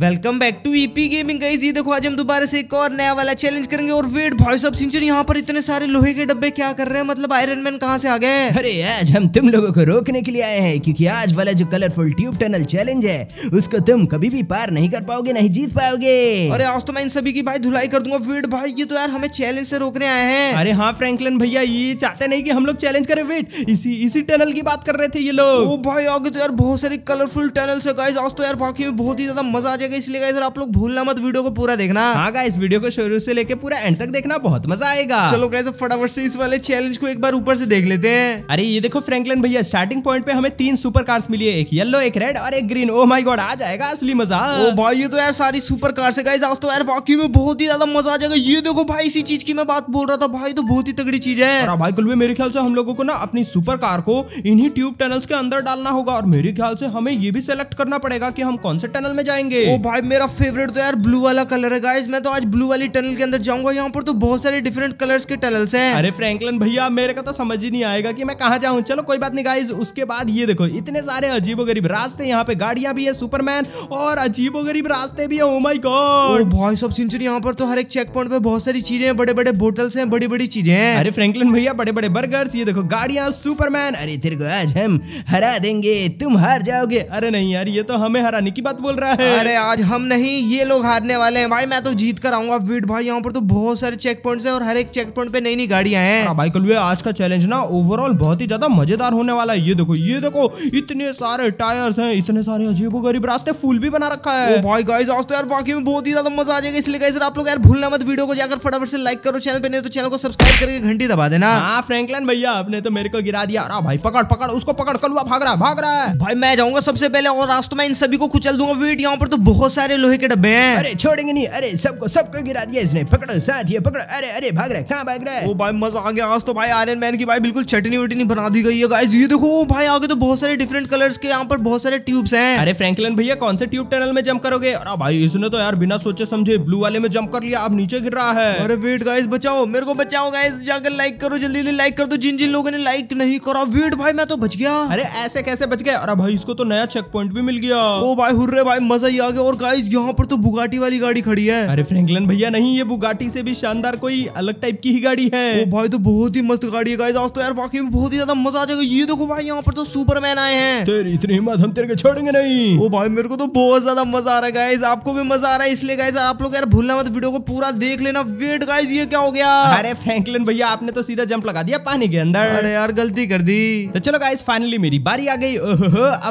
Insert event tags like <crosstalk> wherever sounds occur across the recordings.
Welcome back to EP gaming guys ये देखो आज हम दोबारा से एक और नया वाला चैलेंज करेंगे और वेट भाई साहब सिंचर यहाँ पर इतने सारे लोहे के डब्बे क्या कर रहे हैं मतलब आयरन मैन कहाँ से आ गए अरे आज हम तुम लोगों को रोकने के लिए आए हैं क्योंकि आज वाला जो कलरफुल ट्यूब टनल चैलेंज है उसको तुम कभी भी पार नहीं कर पाओगे नहीं जीत पाओगे अरे आज तो मैं इन सभी की भाई धुलाई कर दूंगा वेट भाई ये तो यार हमें चैलेंज से रोकने आए हैं अरे हाँ फ्रेंकलिन भैया ये चाहते नहीं की हम लोग चैलेंज करें वेट इसी इसी टनल की बात कर रहे थे ये लोग भाई आगे तो यार बहुत सारी कलरफुल टनल है गाइज आज तो यार वाकई में बहुत ही ज्यादा मजा आ जाएगा इसलिए गाइस आप लोग भूलना मत वीडियो को पूरा देखना हाँ गाइस वीडियो को शुरू से लेके पूरा एंड तक देखना बहुत मजा आएगा चलो गाइस फटाफट से इस वाले चैलेंज को एक बार ऊपर से देख लेते हैं अरे ये देखो फ्रैंकलिन भैया स्टार्टिंग पॉइंट पे हमें तीन सुपर कार्स मिली है एक येलो एक रेड और एक ग्रीन ओ माई गॉड आ जाएगा असली मजा ओ भाई ये तो यार सारी सुपर कार से गाइस आज तो यार वाकई में बहुत ही ज्यादा मजा आ जाएगा ये देखो भाई इसी चीज की मैं बात बोल रहा था भाई तो बहुत ही तगड़ी चीज है भाई कुल मेरे ख्याल से हम लोगों को ना अपनी सुपर कार को इन्हीं ट्यूब टनल्स के अंदर डालना होगा और मेरे ख्याल से हमें ये भी सिलेक्ट करना पड़ेगा की हम कौन से टनल में जाएंगे ओ oh, भाई मेरा फेवरेट तो यार ब्लू वाला कलर है गाइस मैं तो आज ब्लू वाली टनल के अंदर जाऊंगा यहाँ पर तो बहुत सारे डिफरेंट कलर्स के टनल्स हैं अरे फ्रैंकलिन भैया मेरे को तो समझ ही नहीं आएगा कि मैं कहाँ जाऊँ चलो कोई बात नहीं गाइज उसके बाद ये देखो इतने सारे अजीबो गरीब रास्ते यहाँ पे गाड़िया भी है सुपरमैन और अजीबो गरीब रास्ते भी है ओ माई गॉड भाई सब सेंचुरी यहाँ पर तो हर एक चेक पॉइंट पे बहुत सारी चीजें हैं बड़े बड़े बोटल्स हैं बड़ी बड़ी चीजें हैं अरे फ्रेंकलिन भैया बड़े बड़े बर्गर्स ये देखो गाड़िया सुपरमैन अरे तिर हम हरा देंगे तुम हार जाओगे अरे नहीं यार ये तो हमें हराने की बात बोल रहा है अरे आज हम नहीं ये लोग हारने वाले हैं भाई मैं तो जीत कर आऊंगा वीट भाई यहाँ पर तो बहुत सारे चेक पॉइंट है और हर एक चेक पॉइंट पे नई नई गाड़ियां हैं हाँ भाई कल आज का चैलेंज ना ओवरऑल बहुत ही ज्यादा मजेदार होने वाला है ये देखो ये देखो इतने सारे टायर्स है इतने सारे अजीब गरीब रास्ते फूल भी बना रखा है भाई गाइज आज तो यार बाकी में बहुत ही ज्यादा मजा आ जाएगा इसलिए गाइजर आप लोग यार भूलना मत वीडियो को जाकर फटाफट से लाइक करो चैनल पर नहीं तो चैनल को सब्सक्राइब करके घंटी दबा देना हाँ फ्रेंकलैन भैया आपने तो मेरे को गिरा दिया भाई पकड़ पकड़ उसको पकड़ कलुआ भाग रहा भाग रहा है भाई मैं जाऊंगा सबसे पहले और रास्ते में इन सभी को कुचल दूंगा वीट यहाँ पर तो बहुत सारे लोहे के डब्बे हैं अरे छोड़ेंगे नहीं अरे सबको सबको गिरा दिया इसने पकड़ो साथ ये पकड़ो अरे अरे भाग रहे कहाँ भाग रहे है भाई मजा आ गया आज तो भाई आयरन मैन की भाई बिल्कुल चटनी वटनी बना दी गई है गाइस ये देखो भाई आगे तो बहुत सारे डिफरेंट कलर के यहाँ पर बहुत सारे ट्यूब्स है अरे फ्रैंकलिन भैया कौन से ट्यूब टनल में जंप करोगे अरे भाई इसने तो यार बिना सोचे समझे ब्लू वाले में जंप कर लिया अब नीचे गिर रहा है अरे वेट गाइस बचाओ मेरे को बचाओ गाइस जाकर लाइक करो जल्दी जल्दी लाइक कर दो जिन जिन लोगों ने लाइक नहीं करा वेट भाई मैं तो बच गया अरे ऐसे कैसे बच गया अरे भाई इसको तो नया चेक पॉइंट भी मिल गया ओ भाई हुर्रे भाई मजा ही आ गया और गाइस यहाँ पर तो बुगाटी वाली गाड़ी खड़ी है अरे फ्रैंकलिन भैया नहीं ये बुगाटी से भी शानदार कोई अलग टाइप की ही गाड़ी है ओ भाई तो बहुत ही मस्त गाड़ी है गाइस आज तो यार वाकई में बहुत ही ज्यादा मजा आ जाएगा ये देखो भाई यहाँ पर तो सुपरमैन आए हैं तेरी इतनी हिम्मत हम तेरे को छोड़ेंगे नहीं ओ भाई मेरे को तो बहुत ज्यादा मजा आ रहा है गाइज आपको भी मजा आ रहा है इसलिए गाइज आप लोग यार भूलना मत वीडियो को पूरा देख लेना वेट गाइज ये क्या हो गया अरे फ्रैंकलिन भैया आपने तो सीधा जंप लगा दिया पानी के अंदर अरे यार गलती कर दी तो चलो गाइज फाइनली मेरी बारी आ गई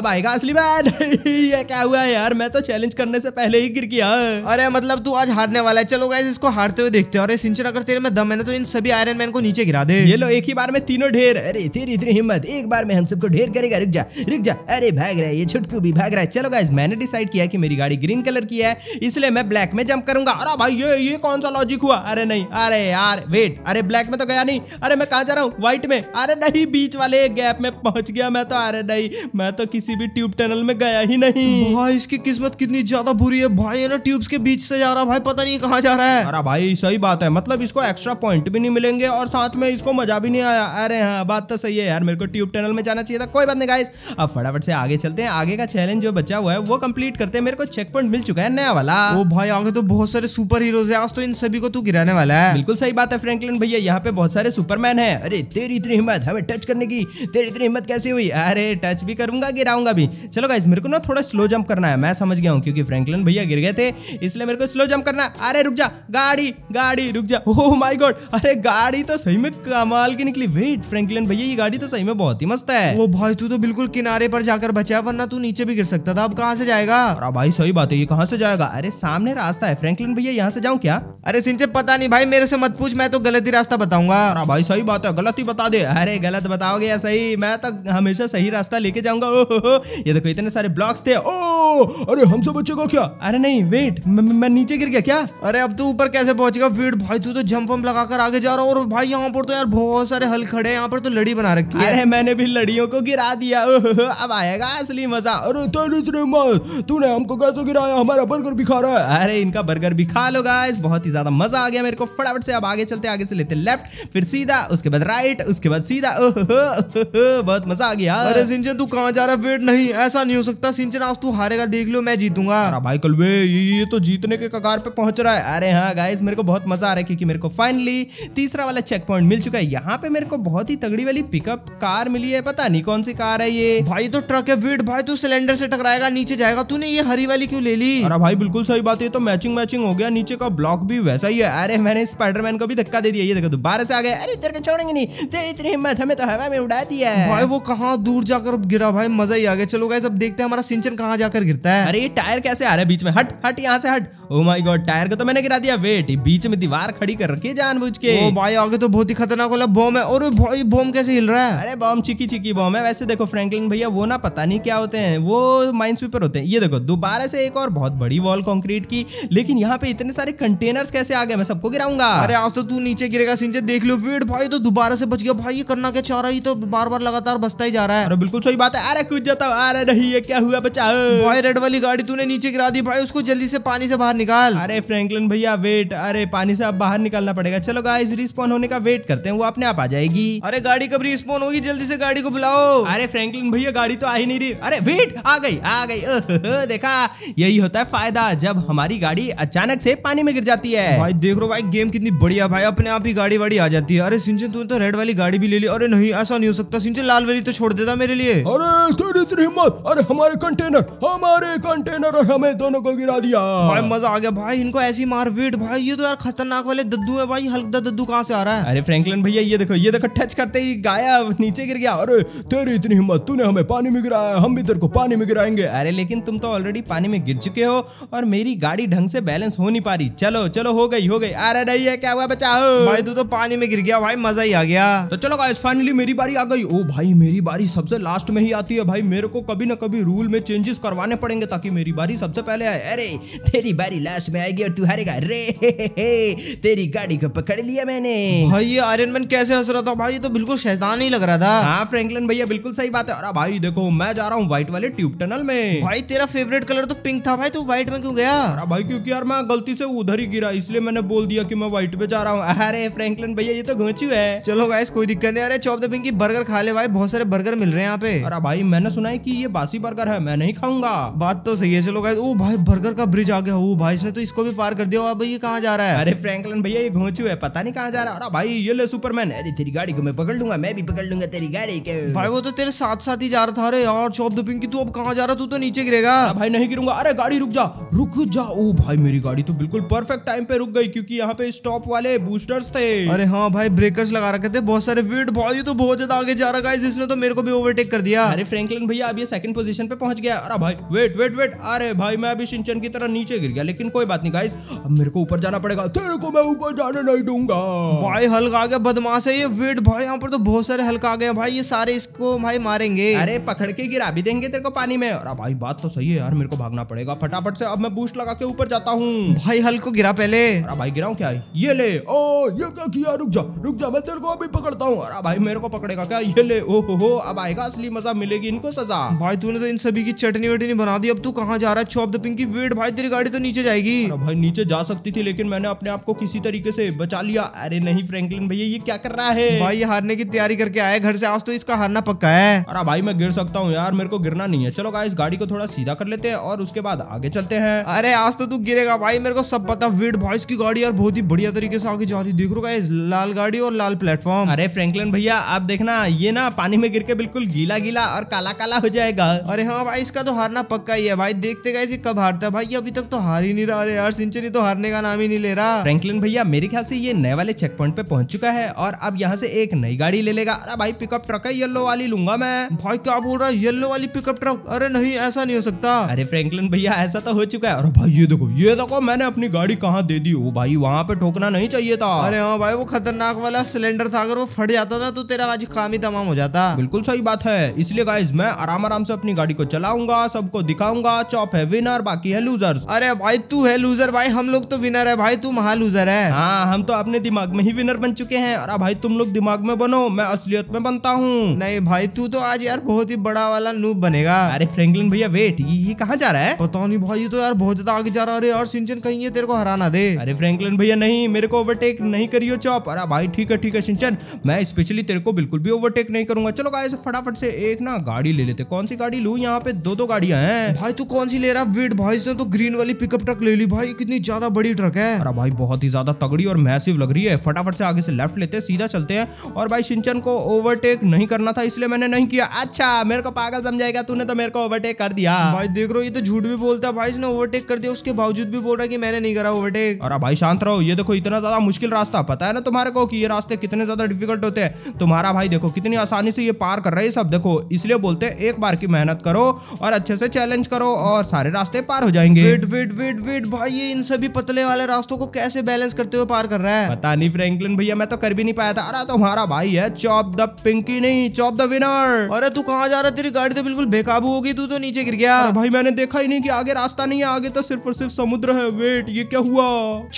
अब आएगा असली बैन <laughs> ये क्या हुआ यार मैं तो चैलेंज कर करने से पहले ही गिर गया अरे मतलब तू आज हारने वाला है चलो गाइस इसको हारते हुए देखते हैं अरे सिंचर अगर तेरे में दम है ना तो इन सभी आयरन मैन को नीचे गिरा दे ये लो एक ही बार में तीनों ढेर अरे तेरी इतनी हिम्मत एक बार में हम सबको ढेर करेगा रुक जा रुक जा अरे भाग रहा है ये छुटकू भी भाग रहा है चलो गाइस मैंने डिसाइड किया कि मेरी गाड़ी ग्रीन कलर की है इसलिए मैं ब्लैक में जंप करूंगा अरे भाई ये ये कौन सा लॉजिक हुआ अरे नहीं अरे यार वेट अरे ब्लैक में तो गया नहीं अरे मैं कहा जा रहा हूँ व्हाइट में अरे नहीं बीच वाले गैप में पहुंच गया मैं तो अरे नहीं मैं तो किसी भी ट्यूब टनल में गया ही नहीं भाई इसकी किस्मत कितनी ज्यादा बुरी है भाई है ना ट्यूब्स के बीच से जा रहा भाई पता नहीं कहाँ जा रहा है अरे भाई सही बात है मतलब इसको एक्स्ट्रा पॉइंट भी नहीं मिलेंगे और साथ में इसको मजा भी नहीं आया अरे हाँ बात तो सही है यार मेरे को ट्यूब टनल में जाना चाहिए था कोई बात नहीं गाइस अब फटाफट से आगे चलते हैं आगे का चैलेंज जो बचा हुआ है वो कम्प्लीट करते हैं मेरे को चेक पॉइंट मिल चुका है नया वाला वो भाई आगे तो बहुत सारे सुपर हीरोज है आज तो इन सभी को तू गिराने वाला है बिल्कुल सही बात है फ्रेंकलिन भैया यहाँ पे बहुत सारे सुपरमैन है अरे तेरी इतनी हिम्मत हमें टच करने की तेरी इतनी हिम्मत कैसे हुई अरे टच भी करूंगा गिराऊंगा भी चलो गाइस मेरे को ना थोड़ा स्लो जंप करना है मैं समझ गया हूँ क्योंकि फ्रैंकलिन भैया गिर गए थे इसलिए मेरे को स्लो जंप करना अरे रुक जा गाड़ी गाड़ी रुक जा ओह माय गॉड अरे गाड़ी तो सही में कमाल की निकली वेट फ्रैंकलिन भैया ये गाड़ी तो सही में बहुत ही मस्त है वो भाई तू तो बिल्कुल किनारे पर जाकर बचा वरना तू नीचे भी गिर सकता था अब कहाँ से जाएगा अरे भाई सही बात है ये कहाँ से जाएगा अरे सामने रास्ता है फ्रैंकलिन भैया यहाँ से जाऊँ क्या अरे सिंचे पता नहीं भाई मेरे से मत पूछ मैं तो गलत ही रास्ता बताऊंगा अरे भाई सही बात है गलत ही बता दे अरे गलत बताओगे या सही मैं तो हमेशा सही रास्ता लेके जाऊंगा ओहो ये देखो इतने सारे ब्लॉक्स थे ओ अरे हम सब पूछोगे क्यों अरे नहीं वेट मैं नीचे गिर गया क्या अरे अब तू ऊपर कैसे पहुंचेगा वेट भाई तू तो जंप वम्प लगाकर आगे जा रहा और भाई यहाँ पर तो यार बहुत सारे हल खड़े हैं यहाँ पर तो लड़ी बना रखी है अरे मैंने भी लड़ियों को गिरा दिया <laughs> अब आएगा असली मजा अरे तूने हमको कैसे गिराया हमारा बर्गर भी खा रहा है अरे इनका बर्गर भी खा लो गाइस बहुत ही ज्यादा मजा आ गया मेरे को फटाफट से अब आगे चलते आगे से लेते लेफ्ट फिर सीधा उसके बाद राइट उसके बाद सीधा <laughs> बहुत मजा आ गया अरे सिंचन तू कहाँ जा रहा वेट नहीं ऐसा नहीं हो सकता सिंचन आज तू हारेगा देख लो मैं जीतूंगा अरे भाई कल ये ये तो जीतने के कगार पे पहुंच रहा है अरे हाँ गाइज मेरे को बहुत मजा आ रहा है क्योंकि मेरे को फाइनली तीसरा वाला चेक पॉइंट मिल चुका है यहाँ पे मेरे को बहुत ही तगड़ी वाली पिकअप कार मिली है पता नहीं कौन सी कार है ये भाई तो ट्रक है वेट भाई तू सिलेंडर से टकराएगा नीचे जाएगा तूने ये हरी वाली क्यों ले ली अरे भाई बिल्कुल सही बात है तो मैचिंग मैचिंग हो गया नीचे का ब्लॉक भी वैसा ही है अरे मैंने स्पाइडरमैन को भी धक्का दे दिया ये देखो दोबारा से आ गए अरे तेरे छोड़ेंगे नहीं तेरी इतनी हिम्मत हमें तो हवा में उड़ा दिया है भाई वो कहाँ दूर जाकर गिरा भाई मजा ही आ गया चलो गाइस अब देखते हैं हमारा सिंचन कहाँ जाकर गिरता है अरे टायर कैसे आ रहा है बीच में हट हट यहाँ से हट ओ माय गॉड टायर को तो मैंने गिरा दिया वेट बीच में दीवार खड़ी कर रखी जान बुझ के ओ oh भाई आगे तो बहुत ही खतरनाक वाला बॉम है और भाई बॉम कैसे हिल रहा है अरे बॉम चिकी चिकी बॉम है वैसे देखो फ्रेंकलिंग भैया वो ना पता नहीं क्या होते हैं वो माइंड स्वीपर होते हैं ये देखो दोबारा से एक और बहुत बड़ी वॉल कॉन्क्रीट की लेकिन यहाँ पे इतने सारे कंटेनर्स कैसे आ गए मैं सबको गिराऊंगा अरे आज तो तू नीचे गिरेगा सिंचे देख लो वेट भाई तो दोबारा से बच गया भाई ये करना क्या चाह रहा है तो बार बार लगातार बसता ही जा रहा है अरे बिल्कुल सही बात है अरे कुछ जाता अरे नहीं ये क्या हुआ बचा भाई रेड वाली गाड़ी तूने नीचे गिरा दी भाई उसको जल्दी से पानी से बाहर निकाल अरे फ्रैंकलिन भैया वेट अरे पानी से अब बाहर निकालना पड़ेगा चलो गाइस रिस्पॉन होने का वेट करते हैं वो अपने आप आ जाएगी अरे गाड़ी कब रिस्पॉन होगी जल्दी से गाड़ी को बुलाओ अरे फ्रेंकलिन भैया गाड़ी तो आ ही नहीं रही अरे वेट आ गई आ गई देखा यही होता है फायदा जब हमारी गाड़ी अचानक से पानी में गिर जाती है भाई देख रो भाई गेम कितनी बढ़िया भाई अपने आप ही गाड़ी वाड़ी आ जाती है अरे सिंचन तू तो रेड वाली गाड़ी भी ले ली अरे नहीं ऐसा नहीं हो सकता सिंचन लाल वाली तो छोड़ देता मेरे लिए अरे तेरी हिम्मत अरे हमारे कंटेनर हमारे कंटेनर और हमें दोनों को गिरा दिया भाई मजा आ गया भाई इनको ऐसी मार मारपीट भाई ये तो यार खतरनाक वाले दद्दू है भाई हल्का दद्दू कहाँ से आ रहा है अरे फ्रैंकलिन भैया ये देखो ये देखो टच करते ही गाया नीचे गिर गया अरे तेरी इतनी हिम्मत तूने हमें पानी में गिराया हम भी तेरे को पानी में गिराएंगे अरे लेकिन तुम तो ऑलरेडी पानी में गिर चुके हो और मेरी गाड़ी ढंग से बैलेंस हो नहीं पा रही चलो चलो हो गई हो गई अरे नहीं है क्या हुआ बचाओ भाई तू तो पानी में गिर गया भाई मजा ही आ गया तो चलो गाइस फाइनली मेरी बारी आ गई ओ भाई मेरी बारी सबसे लास्ट में ही आती है भाई मेरे को कभी ना कभी रूल में चेंजेस करवाने पड़ेंगे ताकि मेरी बारी गाड़ी सबसे पहले आए अरे तेरी बारी लास्ट में आएगी और तू हारेगा रे तेरी गाड़ी को पकड़ लिया मैंने भाई ये आयरन मैन कैसे हंस रहा था भाई तो बिल्कुल शैतान ही लग रहा था हाँ फ्रैंकलिन भैया बिल्कुल सही बात है अरे भाई देखो मैं जा रहा हूँ व्हाइट वाले ट्यूब टनल में भाई तेरा फेवरेट कलर तो पिंक था भाई तू व्हाइट में क्यों गया अरे भाई क्योंकि यार मैं गलती से उधर ही गिरा इसलिए मैंने बोल दिया कि मैं व्हाइट में जा रहा हूँ अरे फ्रैंकलिन भैया ये तो घोचू है चलो गाइस कोई दिक्कत नहीं अरे चौबे द की बर्गर खा ले भाई बहुत सारे बर्गर मिल रहे हैं यहाँ पे अरे भाई मैंने सुना है की ये बासी बर्गर है मैं नहीं खाऊंगा बात तो सही है चलो गए ओ भाई बर्गर का ब्रिज आ गया वो भाई इसने तो इसको भी पार कर दिया भाई ये कहाँ जा रहा है अरे फ्रैंकलिन भैया ये घोचू है पता नहीं कहाँ जा रहा है भाई ये ले सुपरमैन अरे तेरी गाड़ी को मैं पकड़ लूंगा मैं भी पकड़ लूंगा तेरी गाड़ी के भाई वो तो तेरे साथ साथ ही जा रहा था अरे यार चौप दुपिंग की तू अब कहाँ जा रहा तू तो नीचे गिरेगा भाई नहीं गिरूंगा अरे गाड़ी रुक जा रुक जा ओ भाई मेरी गाड़ी तो बिल्कुल परफेक्ट टाइम पे रुक गई क्योंकि यहाँ पे स्टॉप वाले बूस्टर्स थे अरे हाँ भाई ब्रेकर्स लगा रखे थे बहुत सारे वेट भाई तो बहुत ज्यादा आगे जा रहा है इसने तो मेरे को भी ओवरटेक कर दिया अरे फ्रैंकलिन भैया अब ये सेकंड पोजीशन पे पहुंच गया अरे भाई वेट वेट वेट अरे भाई मैं अभी सिंचन की तरह नीचे गिर गया लेकिन कोई बात नहीं गाइस अब मेरे को ऊपर जाना पड़ेगा तेरे को मैं ऊपर जाने नहीं दूंगा भाई हल्का आ गया बदमाश है ये वेट भाई यहाँ पर तो बहुत सारे हल्का आ गए भाई ये सारे इसको भाई मारेंगे अरे पकड़ के गिरा भी देंगे तेरे को पानी में और भाई बात तो सही है यार मेरे को भागना पड़ेगा फटाफट से अब मैं बूस्ट लगा के ऊपर जाता हूँ भाई हल्को गिरा पहले भाई गिराऊ क्या ये ले ओ ये क्या किया रुक जा रुक जा मैं तेरे को अभी पकड़ता हूँ अरे भाई मेरे को पकड़ेगा क्या ये ले ओ हो अब आएगा असली मजा मिलेगी इनको सजा भाई तूने तो इन सभी की चटनी वटनी बना दी अब तू कहा जा रहा है छोप द पिंकी वेट भाई तेरी गाड़ी तो नीचे जाएगी भाई नीचे जा सकती थी लेकिन मैंने अपने आप को किसी तरीके से बचा लिया अरे नहीं फ्रेंकलिन भैया ये क्या कर रहा है भाई हारने की तैयारी करके आया घर से आज तो इसका हारना पक्का है अरे भाई मैं गिर सकता हूँ यार मेरे को गिरना नहीं है चलो इस गाड़ी को थोड़ा सीधा कर लेते हैं और उसके बाद आगे चलते हैं अरे आज तो तू गिरेगा भाई मेरे को सब पता वेट भाई इसकी गाड़ी यार बहुत ही बढ़िया तरीके से आगे जा रही देख रहा लाल गाड़ी और लाल प्लेटफॉर्म अरे फ्रेंकलिन भैया आप देखना ये ना पानी में गिर के बिल्कुल गीला गीला और काला काला हो जाएगा अरे हाँ भाई इसका तो हारना पक्का ही है भाई देख देखते गए ये कब हारता भाई अभी तक तो हार ही नहीं रहा यार सिंचरी तो हारने का नाम ही नहीं ले रहा फ्रैंकलिन भैया मेरे ख्याल से ये नए वाले चेक पॉइंट पे पहुंच चुका है और अब यहाँ से एक नई गाड़ी ले लेगा अरे भाई पिकअप ट्रक है येलो वाली लूंगा मैं भाई क्या बोल रहा है येलो वाली पिकअप ट्रक अरे नहीं ऐसा नहीं हो सकता अरे फ्रेंकलिन भैया ऐसा तो हो चुका है और भाई ये देखो ये देखो मैंने अपनी गाड़ी कहाँ दे दी वो भाई वहाँ पे ठोकना नहीं चाहिए था अरे हाँ भाई वो खतरनाक वाला सिलेंडर था अगर वो फट जाता था तो तेरा आज काम ही तमाम हो जाता बिल्कुल सही बात है इसलिए गाइज मैं आराम आराम से अपनी गाड़ी को चलाऊंगा सबको दिखाऊंगा चौप है विनर बाकी है लूजर अरे भाई तू है लूजर भाई हम लोग तो विनर है भाई तू महा लूजर है हाँ हम तो अपने दिमाग में ही विनर बन चुके हैं अरे भाई तुम लोग दिमाग में बनो मैं असलियत में बनता हूँ नहीं भाई तू तो आज यार बहुत ही बड़ा वाला नूब बनेगा अरे फ्रेंकलिन भैया वेट ये कहाँ जा रहा है पता नहीं भाई तो यार बहुत ज्यादा आगे जा रहा है अरे और सिंचन कहीं है तेरे को हराना दे अरे फ्रेंकलिन भैया नहीं मेरे को ओवरटेक नहीं करियो चौप अरे भाई ठीक है ठीक है सिंचन मैं स्पेशली तेरे को बिल्कुल भी ओवरटेक नहीं करूंगा चलो गाय फटाफट से एक ना गाड़ी ले लेते कौन सी गाड़ी लू यहाँ पे दो दो गाड़ियां हैं भाई तू कौन सी ले रहा वेट भाई से तो ग्रीन वाली पिकअप ट्रक ले ली भाई कितनी ज्यादा बड़ी ट्रक है अरे भाई बहुत ही ज्यादा तगड़ी और मैसिव लग रही है फटाफट से आगे से लेफ्ट लेते हैं सीधा चलते हैं और भाई सिंचन को ओवरटेक नहीं करना था इसलिए मैंने नहीं किया अच्छा मेरे को पागल समझाएगा तूने तो मेरे को ओवरटेक कर दिया भाई देख रो ये तो झूठ भी बोलता है भाई इसने ओवरटेक कर दिया उसके बावजूद भी बोल रहा है कि मैंने नहीं करा ओवरटेक अरे भाई शांत रहो ये देखो इतना ज्यादा मुश्किल रास्ता पता है ना तुम्हारे को कि ये रास्ते कितने ज्यादा डिफिकल्ट होते हैं तुम्हारा भाई देखो कितनी आसानी से ये पार कर रहे हैं सब देखो इसलिए बोलते हैं एक बार की मेहनत करो और अच्छे से चैलेंज करो और सारे रास्ते पार हो जाएंगे वेट वेट वेट वेट भाई ये इन सभी पतले वाले रास्तों को कैसे बैलेंस करते हुए पार कर रहा है पता नहीं फ्रेंकलिन भैया मैं तो कर भी नहीं पाया था अरे तुम्हारा तो भाई है चॉप द पिंकी नहीं चॉप द विनर अरे तू कहा जा रहा तेरी गाड़ी तो बिल्कुल बेकाबू होगी तू तो नीचे गिर गया भाई मैंने देखा ही नहीं की आगे रास्ता नहीं है आगे तो सिर्फ और सिर्फ समुद्र है वेट ये क्या हुआ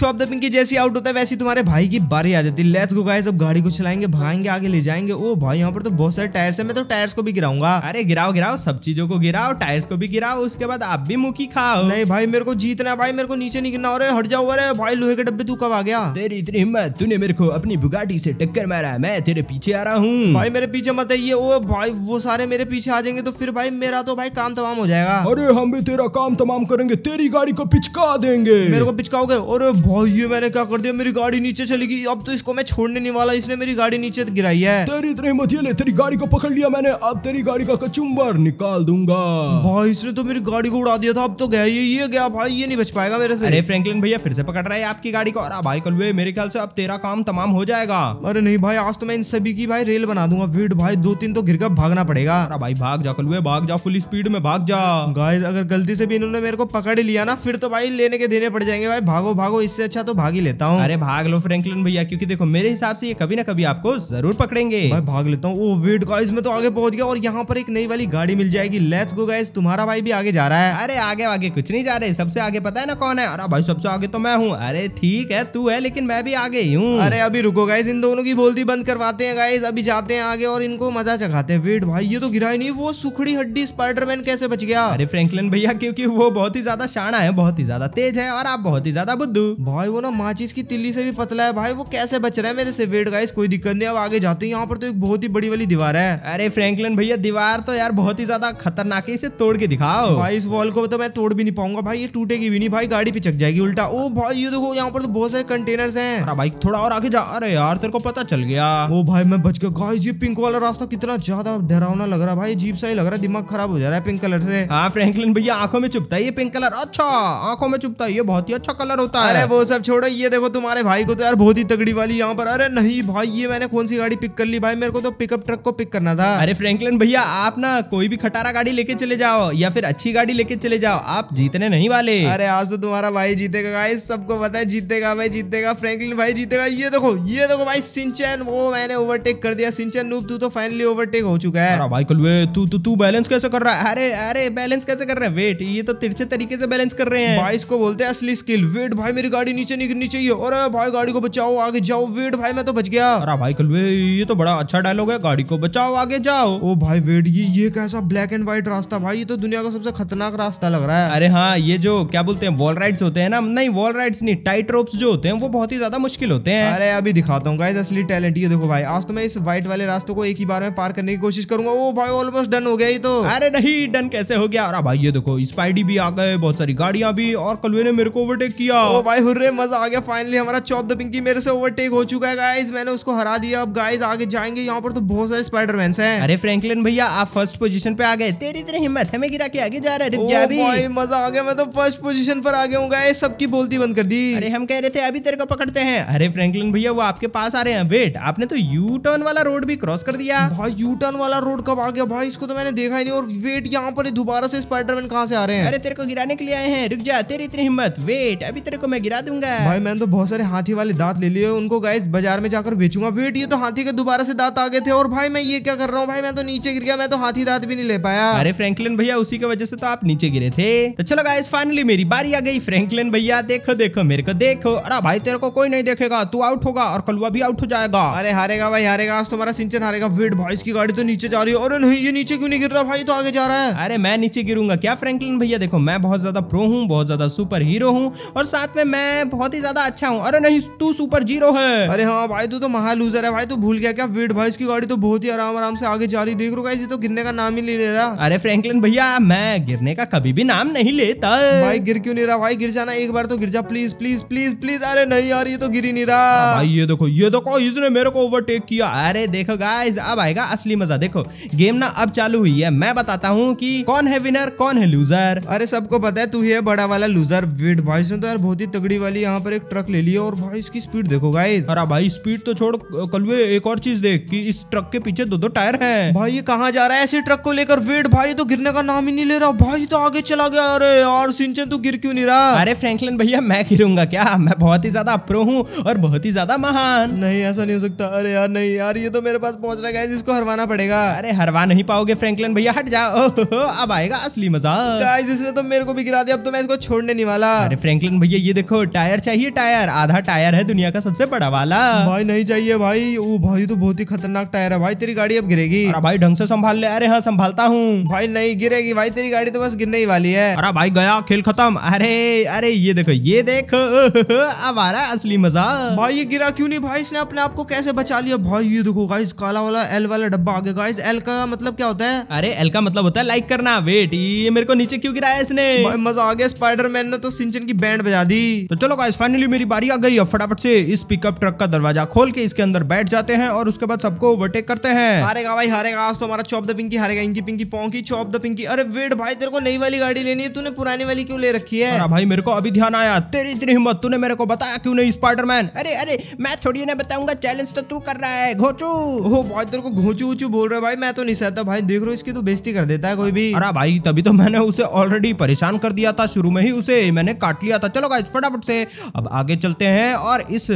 चॉप द पिंकी जैसी आउट होता है वैसी तुम्हारे भाई की बारी आ जाती है लेट्स गो गाइस अब गाड़ी को चलाएंगे भागेंगे आगे ले जाएंगे ओ भाई यहाँ पर तो बहुत सारे टायर्स है मैं तो टायर्स को भी गिराऊंगा अरे गिराओ गिराओ सब चीजों को गिराओ टायर्स को भी गिराओ उसके बाद आप भी मुखी खाओ नहीं भाई मेरे को जीतना है भाई मेरे को नीचे नहीं गिरना अरे हट जाओ अरे भाई लोहे के डब्बे तू कब आ गया तेरी इतनी हिम्मत तूने मेरे को अपनी बुगाटी से टक्कर मारा है मैं तेरे पीछे आ रहा हूँ भाई मेरे पीछे मत आइए वो भाई वो सारे मेरे पीछे आ जाएंगे तो फिर भाई मेरा तो भाई काम तमाम हो जाएगा अरे हम भी तेरा काम तमाम करेंगे तेरी गाड़ी को पिचका देंगे मेरे को पिचकाओगे अरे भाई ये मैंने क्या कर दिया मेरी गाड़ी नीचे चली गई अब तो इसको मैं छोड़ने नहीं वाला इसने मेरी गाड़ी नीचे गिराई है तेरी इतनी हिम्मत ये ले तेरी गाड़ी को पकड़ लिया मैंने अब तेरी गाड़ी का कचुम्बर निकाल दूंगा भाई इसने तो मेरी गाड़ी को उड़ा बचा दिया था अब तो गया ये ये गया भाई ये नहीं बच पाएगा मेरे से अरे फ्रैंकलिन भैया फिर से पकड़ रहा है आपकी गाड़ी को और भाई कल कलवे मेरे ख्याल से अब तेरा काम तमाम हो जाएगा अरे नहीं भाई आज तो मैं इन सभी की भाई रेल बना दूंगा वीट भाई दो तीन तो घिर कर भागना पड़ेगा अरे भाई भाग जा कलवे भाग जा फुल स्पीड में भाग जा गाइस अगर गलती से भी इन्होंने मेरे को पकड़ लिया ना फिर तो भाई लेने के देने पड़ जाएंगे भाई भागो भागो इससे अच्छा तो भाग ही लेता हूँ अरे भाग लो फ्रैंकलिन भैया क्योंकि देखो मेरे हिसाब से ये कभी ना कभी आपको जरूर पकड़ेंगे भाई भाग लेता हूँ वो वीट गाइस मैं तो आगे पहुंच गया और यहाँ पर एक नई वाली गाड़ी मिल जाएगी लेट्स गो गाइस तुम्हारा भाई भी आगे जा रहा है अरे आगे आगे कुछ नहीं जा रहे सबसे आगे पता है ना कौन है अरे भाई सबसे आगे तो मैं हूँ अरे ठीक है तू है लेकिन मैं भी आगे हूँ अरे अभी रुको गाइज इन दोनों की बोलती बंद करवाते हैं गाइज अभी जाते हैं आगे और इनको मजा चखाते हैं वेट भाई ये तो गिरा ही नहीं वो सुखड़ी हड्डी स्पाइडरमैन कैसे बच गया अरे फ्रेंकलिन भैया क्योंकि वो बहुत ही ज्यादा शाना है बहुत ही ज्यादा तेज है और आप बहुत ही ज्यादा बुद्धू भाई वो ना माचिस की तिल्ली से भी पतला है भाई वो कैसे बच रहा है मेरे से वेट गाइस कोई दिक्कत नहीं अब आगे जाते हैं यहाँ पर तो एक बहुत ही बड़ी वाली दीवार है अरे फ्रेंकलिन भैया दीवार तो यार बहुत ही ज्यादा खतरनाक है इसे तोड़ के दिखाओ भाई इस वॉल को तो मैं तोड़ भी नहीं पाऊंगा भाई ये टूटेगी भी नहीं भाई गाड़ी पिचक जाएगी उल्टा ओ भाई ये देखो यहाँ पर तो बहुत सारे कंटेनर्स हैं भाई थोड़ा और आगे जा रहे यार तेरे को पता चल गया ओ भाई मैं बच गया ये पिंक वाला रास्ता कितना ज्यादा डरावना लग रहा भाई जीप सा ही लग रहा है दिमाग खराब हो जा रहा है पिंक कलर से हाँ फ्रेंकलिन भैया आंखों में चुपता है ये पिंक कलर अच्छा आंखों में चुपता है ये बहुत ही अच्छा कलर होता है अरे वो सब छोड़ो ये देखो तुम्हारे भाई को तो यार बहुत ही तगड़ी वाली यहाँ पर अरे नहीं भाई ये मैंने कौन सी गाड़ी पिक कर ली भाई मेरे को तो पिकअप ट्रक को पिक करना था अरे फ्रेंकलिन भैया आप ना कोई भी खटारा गाड़ी लेके चले जाओ या फिर अच्छी गाड़ी लेके के चले जाओ आप जीतने नहीं वाले अरे आज तो तुम्हारा भाई जीतेगा गाइस सबको पता है जीतेगा भाई जीतेगा फ्रैंकलिन भाई जीतेगा ये देखो ये देखो भाई सिंचन वो मैंने ओवरटेक कर दिया सिंचन नूब तू तो फाइनली ओवरटेक हो चुका है भाई कल तू तू तू बैलेंस कैसे कर रहा है अरे अरे बैलेंस कैसे कर रहा है वेट ये तो तिरछे तरीके से बैलेंस कर रहे हैं भाई इसको बोलते हैं असली स्किल वेट भाई मेरी गाड़ी नीचे नहीं गिरनी चाहिए और भाई गाड़ी को बचाओ आगे जाओ वेट भाई मैं तो बच गया अरे भाई कल ये तो बड़ा अच्छा डायलॉग है गाड़ी को बचाओ आगे जाओ ओ भाई वेट ये ये कैसा ब्लैक एंड व्हाइट रास्ता भाई ये तो दुनिया का सबसे खतरनाक रास्ता रास्ता लग रहा है अरे हाँ ये जो क्या बोलते हैं वॉल राइड्स होते हैं ना नहीं वॉल राइड्स नहीं टाइट रोप्स जो होते हैं वो बहुत ही ज्यादा मुश्किल होते हैं अरे अभी दिखाता हूँ गाइज असली टैलेंट ये देखो भाई आज तो मैं इस व्हाइट वाले रास्ते को एक ही बार में पार करने की कोशिश करूंगा वो भाई ऑलमोस्ट डन हो गया ही तो अरे नहीं डन कैसे हो गया अरे भाई ये देखो स्पाइडी भी आ गए बहुत सारी गाड़िया भी और कलवे ने मेरे को ओवरटेक किया ओ भाई हुर्रे मजा आ गया फाइनली हमारा चौप द पिंकी मेरे से ओवरटेक हो चुका है गाइज मैंने उसको हरा दिया अब गाइज आगे जाएंगे यहाँ पर तो बहुत सारे स्पाइडरमैन है अरे फ्रेंकलिन भैया आप फर्स्ट पोजिशन पे आ गए तेरी तरह हिम्मत हमें गिरा के आगे जा रहा है गया अभी मजा आ गया मैं तो फर्स्ट पोजीशन पर आ गया हूँ सबकी बोलती बंद कर दी अरे हम कह रहे थे अभी तेरे को पकड़ते हैं अरे फ्रैंकलिन भैया वो आपके पास आ रहे हैं वेट आपने तो यू टर्न वाला रोड भी क्रॉस कर दिया भाई यू टर्न वाला रोड कब आ गया भाई इसको तो मैंने देखा ही नहीं और वेट यहाँ पर दोबारा से स्पाइडरमैन कहाँ से आ रहे हैं अरे तेरे को गिराने के लिए आए हैं रुक जा तेरी इतनी हिम्मत वेट अभी तेरे को मैं गिरा दूंगा भाई मैंने तो बहुत सारे हाथी वाले दांत ले लिए उनको गाय बाजार में जाकर बेचूंगा वेट ये तो हाथी के दोबारा से दांत आ गए थे और भाई मैं ये क्या कर रहा हूँ भाई मैं तो नीचे गिर गया मैं तो हाथी दांत भी नहीं ले पाया अरे फ्रैंकलिन भैया उसी की वजह से तो आप नीचे नीचे गिरे थे तो चलो गाइस फाइनली मेरी बारी आ गई फ्रैंकलिन भैया देखो देखो मेरे को देखो अरे भाई तेरे को कोई नहीं देखेगा तू आउट होगा और कलुआ भी आउट हो जाएगा अरे हारेगा भाई हारेगा आज तुम्हारा तो सिंचन हारेगा वेट भाई इसकी गाड़ी तो नीचे जा रही है अरे नहीं ये नीचे क्यों नहीं गिर रहा भाई तो आगे जा रहा है अरे मैं नीचे गिरूंगा क्या फ्रैंकलिन भैया देखो मैं बहुत ज्यादा प्रो हूँ बहुत ज्यादा सुपर हीरो हूँ और साथ में मैं बहुत ही ज्यादा अच्छा हूँ अरे नहीं तू सुपर जीरो है अरे हाँ भाई तू तो महा लूजर है भाई तू भूल गया क्या वेट भाई इसकी गाड़ी तो बहुत ही आराम आराम से आगे जा रही देख रो गाइस तो गिरने का नाम ही नहीं ले रहा अरे फ्रैंकलिन भैया मैं गिरने का कभी भी नाम नहीं लेता भाई गिर क्यों नहीं रहा भाई गिर जाना एक बार तो गिर जा प्लीज प्लीज प्लीज प्लीज अरे नहीं यार ये तो गिर ही नहीं रहा हाँ भाई ये देखो ये देखो इसने मेरे को ओवरटेक किया अरे देखो गाइज अब आएगा असली मजा देखो गेम ना अब चालू हुई है मैं बताता हूँ की कौन है विनर कौन है लूजर अरे सबको पता है तू ही है बड़ा वाला लूजर वेट भाई सुन तो यार बहुत ही तगड़ी वाली यहाँ पर एक ट्रक ले लिया और भाई इसकी स्पीड देखो गाइज अरे भाई स्पीड तो छोड़ कलवे एक और चीज देख की इस ट्रक के पीछे दो दो टायर है भाई ये कहाँ जा रहा है ऐसे ट्रक को लेकर वेट भाई तो गिरने का नाम ही नहीं ले रहा भाई तो आगे चला गया अरे यार सिंचन तू तो गिर क्यों नहीं रहा अरे फ्रैंकलिन भैया मैं गिरूंगा क्या मैं बहुत ही ज्यादा अप्रो हूँ और बहुत ही ज्यादा महान नहीं ऐसा नहीं हो सकता अरे यार नहीं यार ये तो मेरे पास पहुंच रहा है इसको हरवाना पड़ेगा अरे हरवा नहीं पाओगे फ्रैंकलिन भैया हट जाओ अब आएगा असली मजा इसने तो मेरे को भी गिरा दिया अब तो मैं इसको छोड़ने नहीं वाला अरे फ्रैंकलिन भैया ये देखो टायर चाहिए टायर आधा टायर है दुनिया का सबसे बड़ा वाला भाई नहीं चाहिए भाई ओ भाई तो बहुत ही खतरनाक टायर है भाई तेरी गाड़ी अब गिरेगी भाई ढंग से संभाल ले अरे हाँ संभालता हूँ भाई नहीं गिरेगी भाई तेरी गाड़ी तो बस गिरने करने ही वाली है अरे भाई गया खेल खत्म अरे अरे ये देखो ये देख <laughs> अब आ रहा है असली मजा भाई ये गिरा क्यों नहीं भाई इसने अपने आप को कैसे बचा लिया भाई ये देखो गाइस काला वाला एल वाला डब्बा आ गया गाइस एल का मतलब क्या होता है अरे एल का मतलब होता है लाइक करना वेट ये मेरे को नीचे क्यों गिराया इसने मजा आ गया स्पाइडर ने तो सिंचन की बैंड बजा दी तो चलो गाइस फाइनली मेरी बारी आ गई है फटाफट से इस पिकअप ट्रक का दरवाजा खोल के इसके अंदर बैठ जाते हैं और उसके बाद सबको ओवरटेक करते हैं हारेगा भाई हारेगा आज तो हमारा चौप द पिंकी हारेगा इनकी पिंकी पोंकी चौप द पिंकी अरे वेट भाई तेरे को नहीं वाली गाड़ी लेनी है तूने पुरानी वाली क्यों ले रखी है अरे भाई मेरे को अभी ध्यान आया तेरी इतनी हिम्मत तूने मेरे को बताया क्यों नहीं स्पाइडर मैन अरे अरे मैं थोड़ी ना बताऊंगा चैलेंज तो तू कर रहा है घोचू ओ भाई तेरे को घोचू उचू बोल रहे भाई मैं तो नहीं सहता भाई देख रो इसकी तो बेजती कर देता है कोई भी अरे भाई तभी तो मैंने उसे ऑलरेडी परेशान कर दिया था शुरू में ही उसे मैंने काट लिया था चलो भाई फटाफट से अब आगे चलते हैं और इस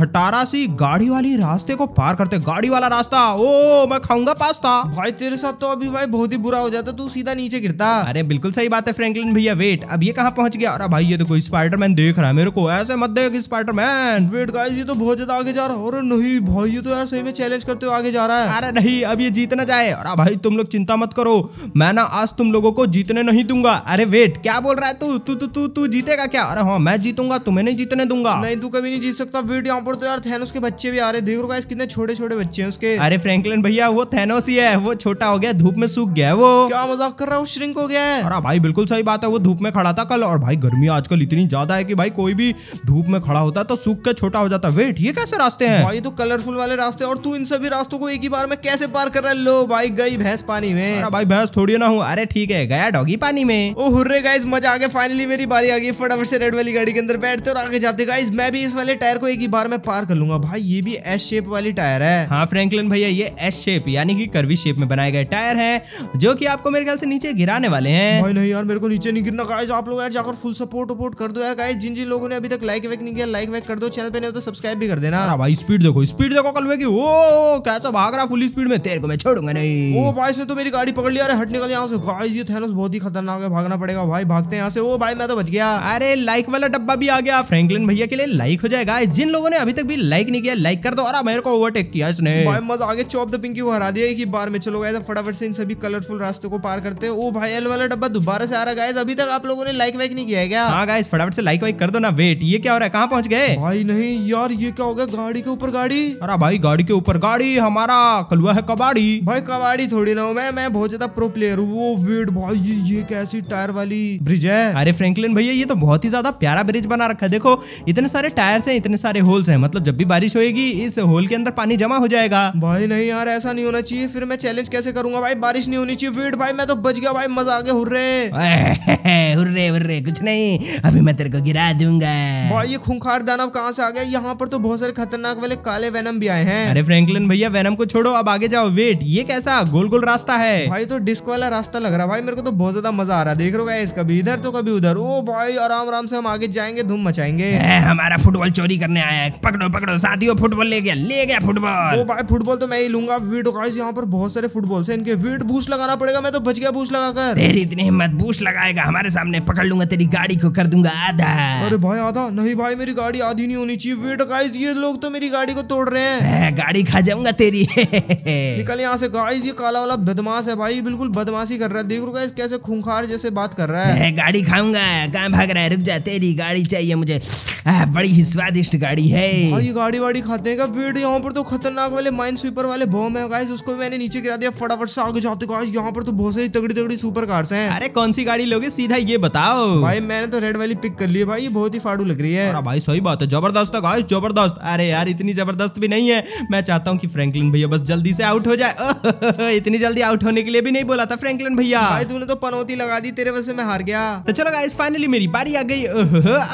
खटारा सी गाड़ी वाली रास्ते को पार करते गाड़ी वाला रास्ता ओ मैं खाऊंगा पास्ता भाई तेरे साथ तो अभी भाई बहुत ही बुरा हो जाता तू सीधा नीचे गिरता अरे बिल्कुल बिल्कुल सही बात है फ्रैंकलिन भैया वेट अब ये कहाँ पहुंच गया अरे भाई ये देखो स्पाइडरमैन देख रहा है मेरे को ऐसे मत देख स्पाइडरमैन वेट गाइस ये तो बहुत ज्यादा आगे जा रहा है अरे नहीं भाई ये तो यार सही में चैलेंज करते हुए आगे जा रहा है अरे नहीं अब ये जीतना चाहे अरे भाई तुम लोग चिंता मत करो मैं ना आज तुम लोगों को जीतने नहीं दूंगा अरे वेट क्या बोल रहा है तू तू तू तू तू जीतेगा क्या अरे हाँ मैं जीतूंगा तुम्हें नहीं जीतने दूंगा नहीं तू कभी नहीं जीत सकता वेट यहाँ पर तो यार थैनोस के बच्चे भी आ रहे देख रहे कितने छोटे छोटे बच्चे हैं उसके अरे फ्रेंकलिन भैया वो थैनोस ही है वो छोटा हो गया धूप में सूख गया वो क्या मजाक कर रहा हूँ श्रिंक हो गया है रहा भाई बिल्कुल सही बात है वो धूप में खड़ा था कल और भाई गर्मी आजकल इतनी ज्यादा है कि भाई कोई भी धूप में खड़ा होता तो सूख के छोटा हो जाता वेट ये कैसे रास्ते हैं भाई तो कलरफुल वाले रास्ते और तू इन सभी रास्तों को एक ही बार में कैसे पार कर रहा है लो भाई गई भैंस पानी में अरे भाई भैंस थोड़ी ना हो अरे ठीक है गया डॉगी पानी में ओ हुर्रे गाइज मजा आ गया फाइनली मेरी बारी आ गई फटाफट से रेड वाली गाड़ी के अंदर बैठते और आगे जाते गाइस मैं भी इस वाले टायर को एक ही बार में पार कर लूंगा भाई ये भी एस शेप वाली टायर है हाँ फ्रेंकलिन भैया ये एस शेप यानी कि कर्वी शेप में बनाए गए टायर है जो की आपको मेरे ख्याल से नीचे गिराने वाले हैं भाई नहीं यार मेरे को नीचे नहीं गिरना गाइज आप लोग यार जाकर फुल सपोर्ट वपोर्ट कर दो यार गाइज जिन जिन लोगों ने अभी तक लाइक वेक नहीं किया लाइक वेक कर दो चैनल पे नहीं तो सब्सक्राइब भी कर देना भाई स्पीड देखो स्पीड देखो कलवे की ओ कैसा भाग रहा फुल स्पीड में तेरे को मैं छोड़ूंगा नहीं ओ भाई इसने तो मेरी गाड़ी पकड़ लिया हट निकल यहाँ से गाइज ये थैनोस बहुत ही खतरनाक है भागना पड़ेगा भाई भागते हैं यहाँ से ओ भाई मैं तो बच गया अरे लाइक वाला डब्बा भी आ गया फ्रैंकलिन भैया के लिए लाइक हो जाएगा जिन लोगों ने अभी तक भी लाइक नहीं किया लाइक कर दो अरे मेरे को ओवरटेक किया इसने भाई मजा आगे चौप द पिंकी को हरा दिया एक बार में चलो गए फटाफट से इन सभी कलरफुल रास्ते को पार करते ओ भाई एल वाला डब्बा दोबारा से आ रहा गाइस अभी तक आप लोगों ने लाइक वाइक नहीं किया है क्या हाँ गाइस फटाफट से लाइक वाइक कर दो ना वेट ये क्या हो रहा है कहाँ पहुंच गए भाई नहीं यार ये क्या हो गया गाड़ी के ऊपर गाड़ी अरे भाई गाड़ी के ऊपर गाड़ी हमारा कलुआ है कबाड़ी भाई कबाड़ी थोड़ी ना हूँ मैं मैं बहुत ज्यादा प्रो प्लेयर हूँ वो वेट भाई ये, ये कैसी टायर वाली ब्रिज है अरे फ्रेंकलिन भैया ये तो बहुत ही ज्यादा प्यारा ब्रिज बना रखा है देखो इतने सारे टायर है इतने सारे होल्स है मतलब जब भी बारिश होगी इस होल के अंदर पानी जमा हो जाएगा भाई नहीं यार ऐसा नहीं होना चाहिए फिर मैं चैलेंज कैसे करूंगा भाई बारिश नहीं होनी चाहिए वेट भाई मैं तो बच गया भाई मजा आगे हो रहे हुर्रे हुर्रे कुछ नहीं अभी मैं तेरे को गिरा दूंगा भाई ये खूंखार दानव कहाँ से आ गया यहाँ पर तो बहुत सारे खतरनाक वाले काले वैनम भी आए हैं अरे फ्रैंकलिन भैया वैनम को छोड़ो अब आगे जाओ वेट ये कैसा गोल गोल रास्ता है भाई तो डिस्क वाला रास्ता लग रहा भाई मेरे को तो बहुत ज्यादा मजा आ रहा है देख रहे हो कभी इधर तो कभी उधर ओ भाई आराम आराम से हम आगे जाएंगे धूम मचाएंगे हमारा फुटबॉल चोरी करने आया है पकड़ो पकड़ो साथियों फुटबॉल ले गया ले गया फुटबॉल भाई फुटबॉल तो मैं ही लूंगा वीट यहाँ पर बहुत सारे फुटबॉल से इनके वीट बूस्ट लगाना पड़ेगा मैं तो बच गया बूस्ट लगाकर इतनी मत बूश लगाएगा हमारे सामने पकड़ लूंगा तेरी गाड़ी को कर दूंगा आधा अरे भाई आधा नहीं भाई मेरी गाड़ी आधी नहीं होनी चाहिए वेट गाइस ये लोग तो मेरी गाड़ी को तोड़ रहे हैं गाड़ी खा जाऊंगा तेरी निकल यहाँ से गाइस ये काला वाला बदमाश है भाई बिल्कुल बदमाशी कर रहा है देख रहा है कैसे खूंखार जैसे बात कर रहा है गाड़ी खाऊंगा कहाँ भाग रहा है रुक जा तेरी गाड़ी चाहिए मुझे बड़ी ही स्वादिष्ट गाड़ी है ये गाड़ी वाड़ी खाते हैं वेट यहाँ पर तो खतरनाक वाले माइंड स्वीपर वाले बॉम्ब है गाइस उसको मैंने नीचे गिरा दिया फटाफट से आगे जाते गाइस यहाँ पर तो बहुत सारी तगड़ी तगड़ी सुपर कार्स हैं अरे अरे कौन सी गाड़ी लोगे सीधा ये बताओ भाई मैंने तो रेड वाली पिक कर ली है भाई ये बहुत ही फाड़ू लग रही है अरे भाई सही बात है जबरदस्त है गाइस जबरदस्त अरे यार इतनी जबरदस्त भी नहीं है मैं चाहता हूँ कि फ्रैंकलिन भैया बस जल्दी से आउट हो जाए <laughs> इतनी जल्दी आउट होने के लिए भी नहीं बोला था फ्रैंकलिन भैया भाई तूने तो पनौती लगा दी तेरे वजह से मैं हार गया तो चलो गाइस फाइनली मेरी बारी आ गई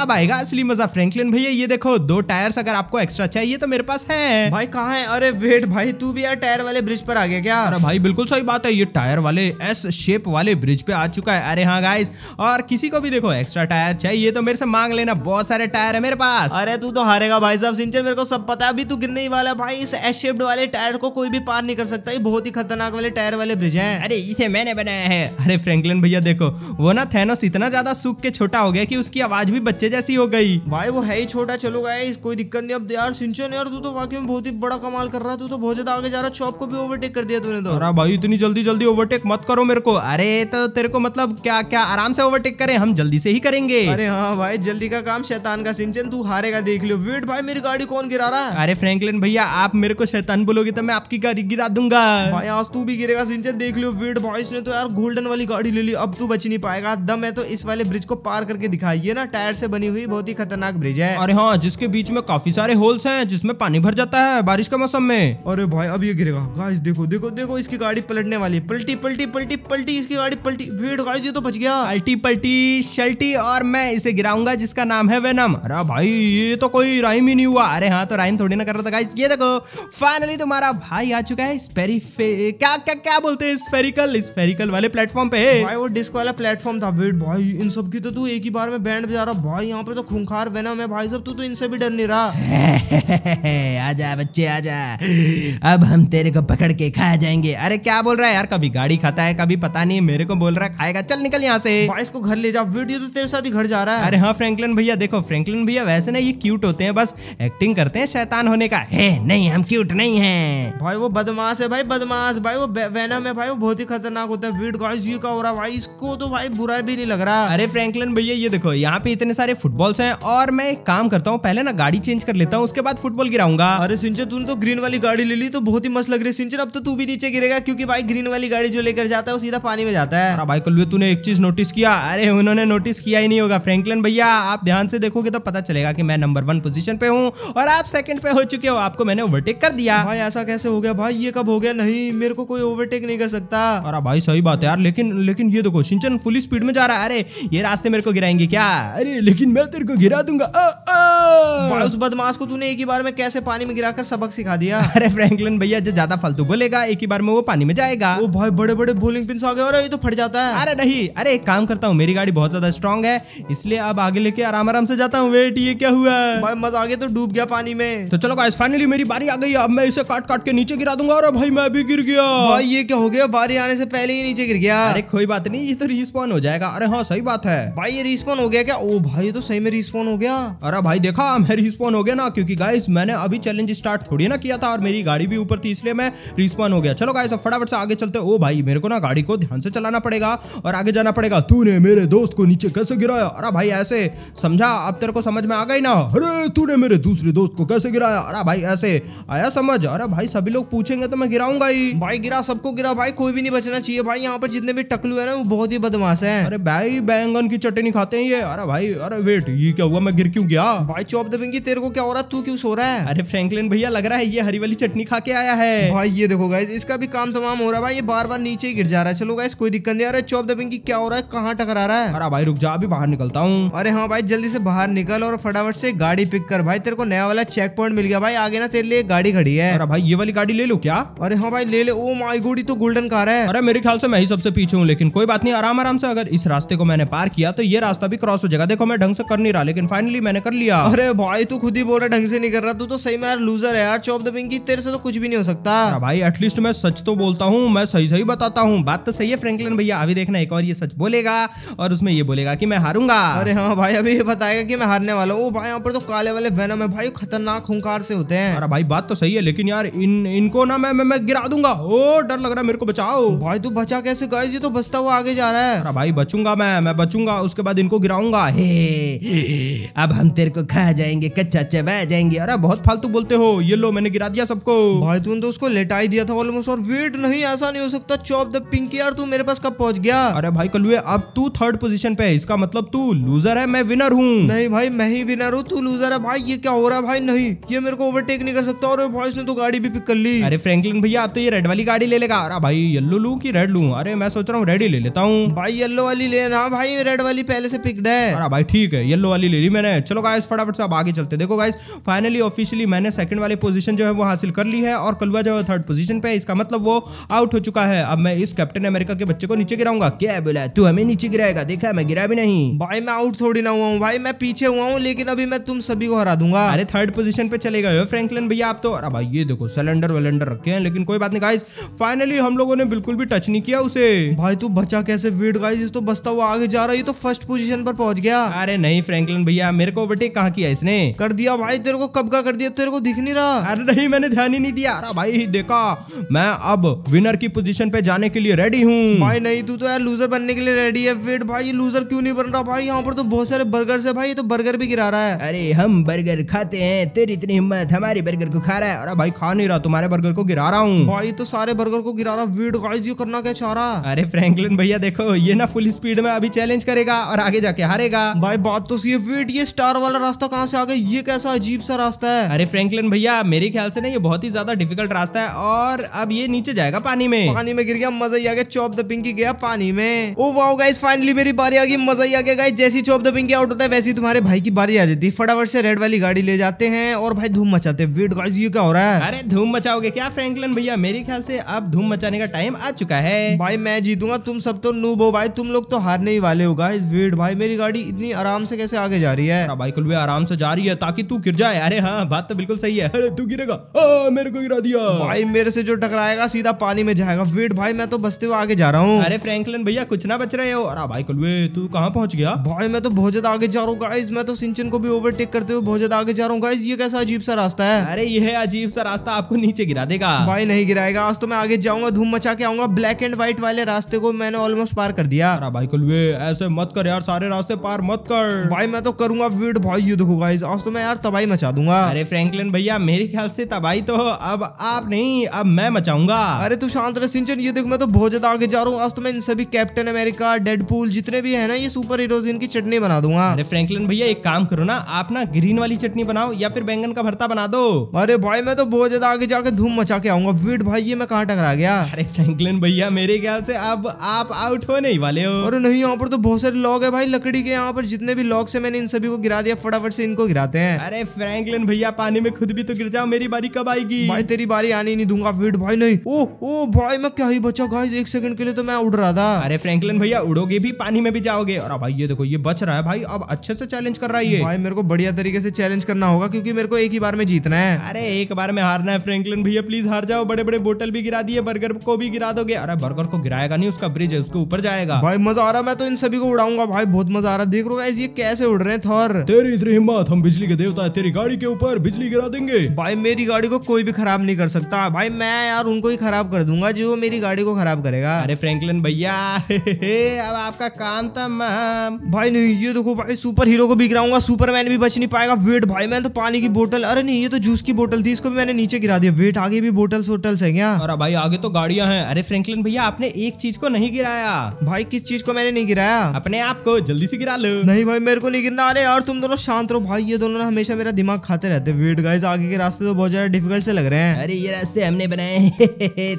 अब आएगा असली मजा फ्रैंकलिन भैया ये देखो दो टायर्स अगर आपको एक्स्ट्रा चाहिए तो मेरे पास है भाई कहाँ है अरे वेट भाई तू भी यार टायर वाले ब्रिज पर आ गया क्या अरे भाई बिल्कुल सही बात है ये टायर वाले एस शेप वाले ब्रिज पे आ चुके चुका है अरे हाँ गाइज और किसी को भी देखो एक्स्ट्रा टायर चाहिए तो मेरे से मांग लेना बहुत सारे टायर है मेरे पास अरे तू तो हारेगा भाई साहब सिंचन मेरे को सब पता है अभी तू गिरने ही वाला भाई इस एस शेप्ड वाले टायर को कोई भी पार नहीं कर सकता ये बहुत ही खतरनाक वाले टायर वाले ब्रिज है अरे इसे मैंने बनाया है अरे फ्रेंकलिन भैया देखो वो ना थेनोस इतना ज्यादा सूख के छोटा हो गया की उसकी आवाज भी बच्चे जैसी हो गई भाई वो है ही छोटा चलो गाइस कोई दिक्कत नहीं अब तो यार सिंचन यार तू तो वाकई में बहुत ही बड़ा कमाल कर रहा है तू तो बहुत ज्यादा आगे जा रहा है चौप को भी ओवरटेक कर दिया तूने तो अरे भाई इतनी जल्दी जल्दी ओवरटेक मत करो मेरे को अरे तो तेरे को मतलब क्या क्या आराम से ओवरटेक करें हम जल्दी से ही करेंगे अरे हाँ भाई जल्दी का काम शैतान का सिंचन तू हारेगा देख लियो वेट भाई मेरी गाड़ी कौन गिरा रहा है अरे फ्रैंकलिन भैया आप मेरे को शैतान बोलोगे तो मैं आपकी गाड़ी गिरा दूंगा भाई आज तू भी गिरेगा सिंचन देख लियो वेट भाई इसने तो यार गोल्डन वाली गाड़ी ले ली अब तू बच नहीं पाएगा दम है तो इस वाले ब्रिज को पार करके दिखाई ये ना टायर से बनी हुई बहुत ही खतरनाक ब्रिज है अरे हाँ जिसके बीच में काफी सारे होल्स है जिसमे पानी भर जाता है बारिश के मौसम में अरे भाई अब ये गिरेगा देखो देखो देखो इसकी गाड़ी पलटने वाली पलटी पलटी पलटी पलटी इसकी गाड़ी पलटी शिट गाइस ये तो बच गया अल्टी पल्टी शल्टी और मैं इसे गिराऊंगा जिसका नाम है वेनम अरे भाई ये तो कोई राइम ही नहीं हुआ अरे हाँ तो राइम थोड़ी ना कर रहा था गाइस ये देखो फाइनली तुम्हारा भाई आ चुका है स्पेरी क्या क्या क्या बोलते हैं स्पेरिकल स्पेरिकल वाले प्लेटफॉर्म पे भाई वो डिस्क वाला प्लेटफॉर्म था वेट भाई इन सब की तो तू एक ही बार में बैंड बजा रहा भाई यहाँ पे तो खूंखार वेनम है भाई सब तू तो इनसे भी डर नहीं रहा <laughs> आ जा बच्चे आ जा अब हम तेरे को पकड़ के खाया जाएंगे अरे क्या बोल रहा है यार कभी गाड़ी खाता है कभी पता नहीं मेरे को बोल रहा है आएगा चल निकल यहाँ से भाई इसको घर ले जा वीडियो तो तेरे साथ ही घर जा रहा है अरे हाँ फ्रेंकलिन भैया देखो फ्रेंकलिन भैया वैसे ना ये क्यूट होते हैं बस एक्टिंग करते हैं शैतान होने का है नहीं हम क्यूट नहीं है भाई वो बदमाश है भाई बदमाश भाई वो वैनम है भाई वो बहुत ही खतरनाक होता है वीड गाइस ये का हो रहा भाई इसको तो भाई बुरा भी नहीं लग रहा अरे फ्रेंकलिन भैया ये देखो यहाँ पे इतने सारे फुटबॉल्स हैं और मैं एक काम करता हूँ पहले ना गाड़ी चेंज कर लेता हूँ उसके बाद फुटबॉल गिराऊंगा अरे सिंचर तूने तो ग्रीन वाली गाड़ी ले ली तो बहुत ही मस्त लग रही है सिंचर अब तो तू भी नीचे गिरेगा क्योंकि भाई ग्रीन वाली गाड़ी जो लेकर जाता है वो सीधा पानी में जाता है हाँ, भाई को कल्लू तूने एक चीज नोटिस किया अरे उन्होंने नोटिस किया ही नहीं होगा फ्रैंकलिन भैया आप ध्यान से देखोगे तो पता चलेगा कि मैं नंबर वन पोजीशन पे हूँ और आप सेकंड पे हो चुके हो आपको मैंने ओवरटेक कर दिया भाई ऐसा कैसे हो गया भाई ये कब हो गया नहीं मेरे को कोई ओवरटेक नहीं कर सकता अरे भाई सही बात है यार लेकिन लेकिन ये देखो सिंचन फुल स्पीड में जा रहा है अरे ये रास्ते मेरे को गिराएंगे क्या अरे लेकिन मैं तेरे को गिरा दूंगा उस बदमाश को तूने एक ही बार में कैसे पानी में गिराकर सबक सिखा दिया <laughs> अरे फ्रैंकलिन भैया जो ज्यादा फालतू बोलेगा एक ही बार में वो पानी में जाएगा वो भाई बड़े बड़े बोलिंग पिन आ गए और ये तो फट जाता है अरे नहीं अरे एक काम करता हूँ मेरी गाड़ी बहुत ज्यादा स्ट्रॉन्ग है इसलिए अब आगे लेके आराम आराम से जाता हूँ वेट ये क्या हुआ भाई मजा आगे तो डूब गया पानी में तो चलो गाइस फाइनली मेरी बारी आ गई अब मैं इसे काट काट के नीचे गिरा दूंगा और भाई मैं भी गिर गया भाई ये क्या हो गया बारी आने से पहले ही नीचे गिर गया अरे कोई बात नहीं ये तो रिस्पॉन हो जाएगा अरे हाँ सही बात है भाई ये रिस्पॉन हो गया क्या ओ भाई तो सही में रिस्पॉन हो गया अरे भाई देखा मैं रिस्पॉन हो गया ना क्यूँकी गाइस मैंने अभी चैलेंज स्टार्ट थोड़ी ना किया था और मेरी गाड़ी भी ऊपर थी इसलिए मैं रिस्पॉन हो गया चलो गाइस अब फटाफट से आगे चलते ओ भाई मेरे को ना गाड़ी को ध्यान से चलाना पड़ेगा और आगे जाना पड़ेगा तूने मेरे दोस्त को नीचे कैसे गिराया अरे भाई ऐसे समझा अब तेरे को समझ में आ गई ना अरे तूने मेरे दूसरे दोस्त को कैसे गिराया अरे भाई ऐसे आया समझ अरे भाई सभी लोग पूछेंगे तो मैं गिराऊंगा ही भाई गिरा सबको गिरा भाई कोई भी नहीं बचना चाहिए भाई यहाँ पर जितने भी टकलू है ना वो बहुत ही बदमाश है अरे भाई बैंगन की चटनी खाते हैं ये अरे भाई अरे वेट ये क्या हुआ मैं गिर क्यों गया भाई चौप दबेंगे तेरे को क्या हो रहा तू क्यों सो रहा है अरे फ्रेंकलिन भैया लग रहा है ये हरी वाली चटनी खा के आया है भाई ये देखो गाइस इसका भी काम तमाम हो रहा है भाई ये बार बार नीचे ही गिर जा रहा है चलो गाइस कोई दिक्कत नहीं आ रहा है अब की क्या हो रहा है कहाँ टकरा रहा है अरे भाई रुक जा अभी बाहर निकलता हूँ अरे हाँ भाई जल्दी से बाहर निकल और फटाफट से गाड़ी पिक कर भाई तेरे को नया वाला चेक पॉइंट मिल गया भाई आगे ना तेरे लिए गाड़ी खड़ी है अरे भाई ये वाली गाड़ी ले लो क्या अरे हाँ भाई ले ले ओ माई गुडी तो गोल्डन कार है अरे मेरे ख्याल से मैं ही सबसे पीछे हूँ लेकिन कोई बात नहीं आराम आराम से अगर इस रास्ते को मैंने पार किया तो ये रास्ता भी क्रॉस हो जाएगा देखो मैं ढंग से कर नहीं रहा लेकिन फाइनली मैंने कर लिया अरे भाई तू खुद ही बोल रहा ढंग से नहीं कर रहा तू तो सही मैं लूजर है यार चौप दबिंग की तेरे से तो कुछ भी नहीं हो सकता भाई एटलीस्ट मैं सच तो बोलता हूँ मैं सही सही बताता हूँ बात तो सही है फ्रेंकलिन भैया अभी देखना देखना एक और ये सच बोलेगा और उसमें ये बोलेगा कि मैं हारूंगा अरे हाँ भाई अभी ये बताएगा कि मैं हारने वाला हूँ भाई यहाँ पर तो काले वाले बहनों में भाई खतरनाक हंकार से होते हैं अरे भाई बात तो सही है लेकिन यार इन इनको ना मैं मैं, मैं गिरा दूंगा ओ डर लग रहा है मेरे को बचाओ भाई तू बचा कैसे गए जी तो बचता हुआ आगे जा रहा है अरे भाई बचूंगा मैं मैं बचूंगा उसके बाद इनको गिराऊंगा हे अब हम तेरे को खा जाएंगे कच्चा चे बह जाएंगे अरे बहुत फालतू बोलते हो ये लो मैंने गिरा दिया सबको भाई तूने तो उसको लेटा ही दिया था ऑलमोस्ट और वेट नहीं ऐसा नहीं हो सकता चॉप द पिंक यार तू मेरे पास कब पहुंच गया गया अरे भाई कलुए अब तू थर्ड पोजीशन पे है इसका मतलब तू लूजर है मैं विनर हूँ नहीं भाई मैं ही विनर हूँ तू लूजर है भाई ये क्या हो रहा है भाई नहीं ये मेरे को ओवरटेक नहीं कर सकता और भाई इसने तो गाड़ी भी पिक कर ली अरे फ्रेंकलिन भैया आप तो ये रेड वाली गाड़ी ले लेगा अरे भाई येल्लो लू की रेड लू अरे मैं सोच रहा हूँ रेड ही ले लेता हूँ भाई येल्लो वाली लेना भाई रेड वाली पहले से पिकड है अरे भाई ठीक है येल्लो वाली ले ली मैंने चलो गाइस फटाफट से आगे चलते देखो गाइस फाइनली ऑफिशियली मैंने सेकंड वाली पोजीशन जो है वो हासिल कर ली है और कलुआ जो है थर्ड पोजीशन पे है इसका मतलब वो आउट हो चुका है अब मैं इस कैप्टन अमेरिका के बच्चे को नीचे गिराऊंगा करूंगा क्या बोला तू हमें नीचे गिराएगा देखा मैं गिरा भी नहीं भाई मैं आउट थोड़ी ना हुआ हूँ भाई मैं पीछे हुआ हूँ लेकिन अभी मैं तुम सभी को हरा दूंगा अरे थर्ड पोजिशन पे चले गए फ्रैंकलिन भैया आप तो अरे भाई ये देखो सिलेंडर वेलेंडर रखे हैं लेकिन कोई बात नहीं गाइस फाइनली हम लोगों ने बिल्कुल भी टच नहीं किया उसे भाई तू बचा कैसे वेट गाइस तो बसता हुआ आगे जा रहा है तो फर्स्ट पोजिशन पर पहुंच गया अरे नहीं फ्रैंकलिन भैया मेरे को ओवरटेक कहा किया इसने कर दिया भाई तेरे को कब का कर दिया तेरे को दिख नहीं रहा अरे नहीं मैंने ध्यान ही नहीं दिया अरे भाई देखा मैं अब विनर की पोजीशन पे जाने के लिए रेडी हूँ भाई नहीं तू तो यार लूजर बनने के लिए रेडी है वेट भाई ये लूजर क्यों नहीं बन रहा भाई यहाँ पर तो बहुत सारे बर्गर है भाई ये तो बर्गर भी गिरा रहा है अरे हम बर्गर खाते हैं तेरी इतनी हिम्मत हमारे बर्गर को खा रहा है अरे भाई खा नहीं रहा तुम्हारे बर्गर को गिरा रहा हूँ भाई तो सारे बर्गर को गिरा रहा वेट गाइस ये करना क्या चाह रहा अरे फ्रैंकलिन भैया देखो ये ना फुल स्पीड में अभी चैलेंज करेगा और आगे जाके हारेगा भाई बात तो ये वेट ये स्टार वाला रास्ता कहाँ से आ गया ये कैसा अजीब सा रास्ता है अरे फ्रैंकलिन भैया मेरे ख्याल से ना ये बहुत ही ज्यादा डिफिकल्ट रास्ता है और अब ये नीचे जाएगा पानी में पानी में गिर गया मजा ही आ गया चौप द पिंकी गया पानी पानी में ओ वाओ गाइस फाइनली मेरी बारी आ गई मजा ही आ गया गाइस जैसी चौप दबिंग के आउट होता है वैसी तुम्हारे भाई की बारी आ जाती है फटाफट से रेड वाली गाड़ी ले जाते हैं और भाई धूम मचाते हैं वेट गाइस ये क्या हो रहा है अरे धूम मचाओगे क्या फ्रैंकलिन भैया मेरे ख्याल से अब धूम मचाने का टाइम आ चुका है भाई मैं जीतूंगा तुम सब तो नूब हो भाई तुम लोग तो हारने ही वाले हो गाइस वेट भाई मेरी गाड़ी इतनी आराम से कैसे आगे जा रही है भाई कुल आराम से जा रही है ताकि तू गिर जाए अरे हाँ बात तो बिल्कुल सही है अरे तू गिरेगा मेरे को गिरा दिया भाई मेरे से जो टकराएगा सीधा पानी में जाएगा वेट भाई मैं तो बसते हुए आगे जा रहा हूँ अरे फ्रेंकल जैकलिन भैया कुछ ना बच रहे हो अरे भाई कुलवे तू कहाँ पहुंच गया भाई मैं तो बहुत ज्यादा आगे जा रहा हूँ गाइज मैं तो सिंचन को भी ओवरटेक करते हुए बहुत ज्यादा आगे जा रहा हूँ गाइज ये कैसा अजीब सा रास्ता है अरे ये अजीब सा रास्ता आपको नीचे गिरा देगा भाई नहीं गिराएगा आज तो मैं आगे जाऊंगा धूम मचा के आऊंगा ब्लैक एंड व्हाइट वाले रास्ते को मैंने ऑलमोस्ट पार कर दिया अरे भाई कुलवे ऐसे मत कर यार सारे रास्ते पार मत कर भाई मैं तो करूंगा वीड भाई ये देखो गाइज आज तो मैं यार तबाही मचा दूंगा अरे फ्रेंकलिन भैया मेरे ख्याल से तबाही तो अब आप नहीं अब मैं मचाऊंगा अरे तू शांत रहे सिंचन ये देखो मैं तो बहुत ज्यादा आगे जा रहा हूँ आज तो मैं इन सभी भी कैप्टन अमेरिका डेडपूल जितने भी है ना ये सुपर हीरोज इनकी चटनी बना दूंगा अरे फ्रैंकलिन भैया एक काम करो ना आप ना ग्रीन वाली चटनी बनाओ या फिर बैंगन का भरता बना दो अरे भाई मैं तो बहुत ज्यादा आगे जाके धूम मचा के आऊंगा वीट भाई ये मैं कहा टकरा गया अरे फ्रेंकलिन भैया मेरे ख्याल से अब आप आउट होने ही वाले हो अरे नहीं यहाँ पर तो बहुत सारे लोग है भाई लकड़ी के यहाँ पर जितने भी लॉग से मैंने इन सभी को गिरा दिया फटाफट से इनको गिराते हैं अरे फ्रेंकलिन भैया पानी में खुद भी तो गिर जाओ मेरी बारी कब आएगी भाई तेरी बारी आने नहीं दूंगा वीट भाई नहीं ओ ओ भाई मैं क्या ही बचा गाइस एक सेकंड के लिए तो मैं उड़ रहा था हाँ। अरे फ्रैंकलिन भैया उड़ोगे भी पानी में भी जाओगे और भाई ये देखो ये बच रहा है भाई अब अच्छे से चैलेंज कर रहा है ये भाई मेरे को बढ़िया तरीके से चैलेंज करना होगा क्योंकि मेरे को एक ही बार में जीतना है अरे एक बार में हारना है फ्रेंकलिन भैया प्लीज हार जाओ बड़े बड़े बोटल भी गिरा दिए बर्गर को भी गिरा दोगे अरे बर्गर को गिराएगा नहीं उसका ब्रिज है उसके ऊपर जाएगा भाई मजा आ रहा है मैं तो इन सभी को उड़ाऊंगा भाई बहुत मजा आ रहा है देख रहा ये कैसे उड़ रहे हैं थॉर तेरी इतनी हिम्मत हम बिजली के देवता है तेरी गाड़ी के ऊपर बिजली गिरा देंगे भाई मेरी गाड़ी को कोई भी खराब नहीं कर सकता भाई मैं यार उनको ही खराब कर दूंगा जो मेरी गाड़ी को खराब करेगा अरे फ्रेंकलिन भैया <laughs> अब आपका काम था मैम भाई नहीं ये देखो भाई सुपर हीरो को भी गिराऊंगा सुपरमैन भी बच नहीं पाएगा वेट भाई मैंने तो पानी की बोतल अरे नहीं ये तो जूस की बोतल थी इसको भी मैंने नीचे गिरा दिया वेट आगे भी बोटल वोटल है क्या अरे भाई आगे तो गाड़िया है अरे फ्रेंकलिन भैया आपने एक चीज को नहीं गिराया भाई किस चीज को मैंने नहीं गिराया अपने आप को जल्दी से गिरा लो नहीं भाई मेरे को नहीं गिरना अरे यार तुम दोनों शांत रहो भाई ये दोनों हमेशा मेरा दिमाग खाते रहते वेट गाइज आगे के रास्ते तो बहुत ज्यादा डिफिकल्ट से लग रहे हैं अरे ये रास्ते हमने बनाए <laughs>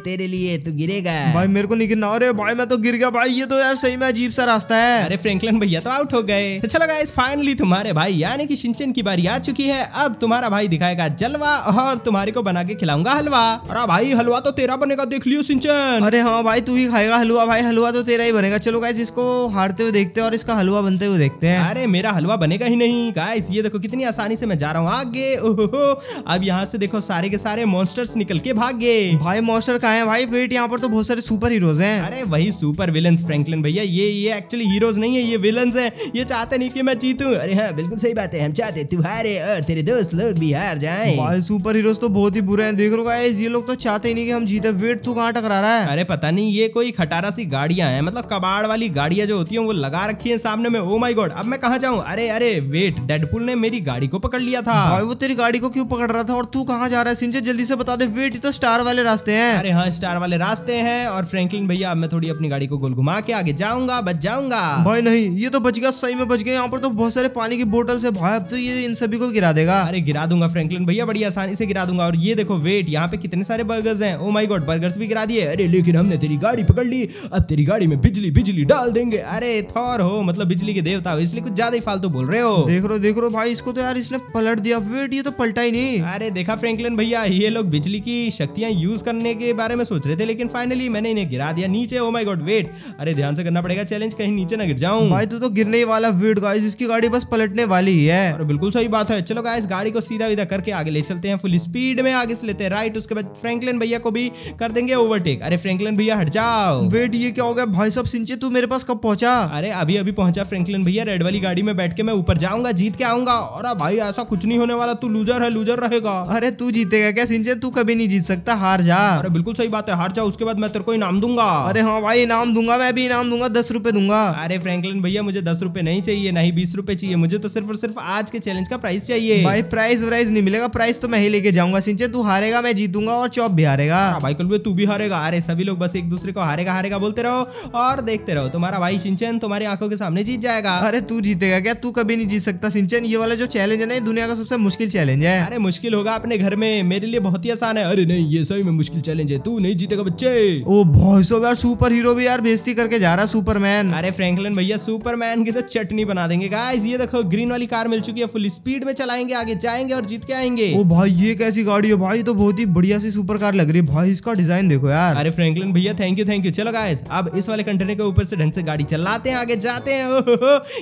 तेरे लिए तू तो गिरेगा भाई मेरे को नहीं गिरना अरे भाई मैं तो गिर गिर गया भाई ये तो यार सही में अजीब सा रास्ता है अरे फ्रैंकलिन भैया तो आउट हो गए तो चलो गाइस फाइनली तुम्हारे भाई यानी कि सिंचन की बारी आ चुकी है अब तुम्हारा भाई दिखाएगा जलवा और तुम्हारे को बना के खिलाऊंगा हलवा अरे भाई हलवा तो तेरा बनेगा देख लियो सिंचन अरे हाँ भाई तू ही खाएगा हलवा भाई हलवा तो तेरा ही बनेगा चलो गाइस इसको हारते हुए देखते हैं और इसका हलवा बनते हुए देखते हैं अरे मेरा हलवा बनेगा ही नहीं गाइस ये देखो कितनी आसानी से मैं जा रहा हूँ आगे ओहो अब यहाँ से देखो सारे के सारे मॉन्स्टर्स निकल के भाग गए भाई मॉन्स्टर कहा है भाई वेट तो यहाँ पर तो बहुत सारे सुपर हीरोज हैं अरे वही सुपर सुपर विलन फ्रैंकलिन भैया ये ये एक्चुअली हीरोज नहीं है ये विलन है ये चाहते नहीं कि मैं जीतू अरे हाँ बिल्कुल सही बात है हम चाहते तू हारे और तेरे दोस्त लोग भी हार जाए सुपर हीरोज तो बहुत ही बुरे हैं देख लो गाइस ये लोग तो चाहते ही नहीं कि हम जीते वेट तू कहाँ टकरा रहा है अरे पता नहीं ये कोई खटारा सी गाड़ियां हैं मतलब कबाड़ वाली गाड़ियां जो होती हैं वो लगा रखी है सामने में ओ माई गॉड अब मैं कहाँ जाऊँ अरे अरे वेट डेडपुल ने मेरी गाड़ी को पकड़ लिया था भाई वो तेरी गाड़ी को क्यों पकड़ रहा था और तू कहाँ जा रहा है सिंचे जल्दी से बता दे वेट तो स्टार वाले रास्ते हैं अरे हाँ स्टार वाले रास्ते हैं और फ्रेंकलिन भैया अब मैं थोड़ी अपनी गाड़ी गाड़ी को गोल घुमा के आगे जाऊंगा बच जाऊंगा भाई नहीं ये तो बच गया सही में बच गया यहाँ पर तो बहुत सारे पानी की बोतल से भाई अब तो ये इन सभी को गिरा देगा अरे गिरा दूंगा फ्रेंकलिन भैया बड़ी आसानी से गिरा दूंगा और ये देखो वेट यहाँ पे कितने सारे बर्गर्स है ओ माई गॉड बर्गर्स भी गिरा दिए अरे लेकिन हमने तेरी गाड़ी पकड़ ली अब तेरी गाड़ी में बिजली बिजली डाल देंगे अरे थौर हो मतलब बिजली के देवता हो इसलिए कुछ ज्यादा ही फालतू बोल रहे हो देख रो देख रो भाई इसको तो यार इसने पलट दिया वेट ये तो पलटा ही नहीं अरे देखा फ्रेंकलिन भैया ये लोग बिजली की शक्तियां यूज करने के बारे में सोच रहे थे लेकिन फाइनली मैंने इन्हें गिरा दिया नीचे ओ माई गॉड वेट अरे ध्यान से करना पड़ेगा चैलेंज कहीं नीचे ना गिर जाऊं भाई तू तो गिरने ही वाला वेट गाइस इसकी गाड़ी बस पलटने वाली ही है और बिल्कुल सही बात है चलो गाइस गाड़ी को सीधा विधा करके आगे ले चलते हैं फुल स्पीड में आगे से लेते हैं राइट उसके बाद फ्रैंकलिन भैया को भी कर देंगे ओवरटेक अरे फ्रैंकलिन भैया हट जाओ वेट ये क्या हो गया भाई साहब सिंचे तू मेरे पास कब पहुंचा अरे अभी अभी पहुंचा फ्रैंकलिन भैया रेड वाली गाड़ी में बैठ के मैं ऊपर जाऊंगा जीत के आऊंगा और भाई ऐसा कुछ नहीं होने वाला तू लूजर है लूजर रहेगा अरे तू जीतेगा क्या सिंचे तू कभी नहीं जीत सकता हार जा अरे बिल्कुल सही बात है हार जा उसके बाद मैं तेरे को इनाम दूंगा अरे हाँ भाई इनाम इनाम दूंगा मैं भी इनाम दूंगा दस रुपए दूंगा अरे फ्रैंकलिन भैया मुझे दस रुपए नहीं चाहिए ना ही बीस रुपए चाहिए मुझे तो सिर्फ और सिर्फ आज के चैलेंज का प्राइस चाहिए भाई प्राइस वाइज नहीं मिलेगा प्राइस तो मैं ही लेके जाऊंगा सिंचे तू हारेगा मैं जीतूंगा और चौप भी हारेगा हाँ, भाई कल तू भी हारेगा अरे सभी लोग बस एक दूसरे को हारेगा हारेगा बोलते रहो और देखते रहो तुम्हारा भाई सिंचन तुम्हारी आंखों के सामने जीत जाएगा अरे तू जीतेगा क्या तू कभी नहीं जीत सकता सिंचन ये वाला जो चैलेंज है ना दुनिया का सबसे मुश्किल चैलेंज है अरे मुश्किल होगा अपने घर में मेरे लिए बहुत ही आसान है अरे नहीं ये सही में मुश्किल चैलेंज है तू नहीं जीतेगा बच्चे ओ भाई सो यार सुपर हीरो भी यार बेइज्जती करके जा रहा सुपरमैन अरे फ्रैंकलिन भैया सुपरमैन की तो चटनी बना देंगे गाइस ये देखो ग्रीन वाली कार मिल चुकी है फुल स्पीड में चलाएंगे आगे जाएंगे और जीत के आएंगे ओ भाई ये कैसी गाड़ी है भाई तो बहुत ही बढ़िया सी सुपर कार लग रही है भाई इसका डिजाइन देखो यार अरे फ्रेंकलिन भैया थैंक यू थैंक यू चलो गाइस अब इस वाले कंटेनर के ऊपर से ढंग से गाड़ी चलाते हैं आगे जाते हैं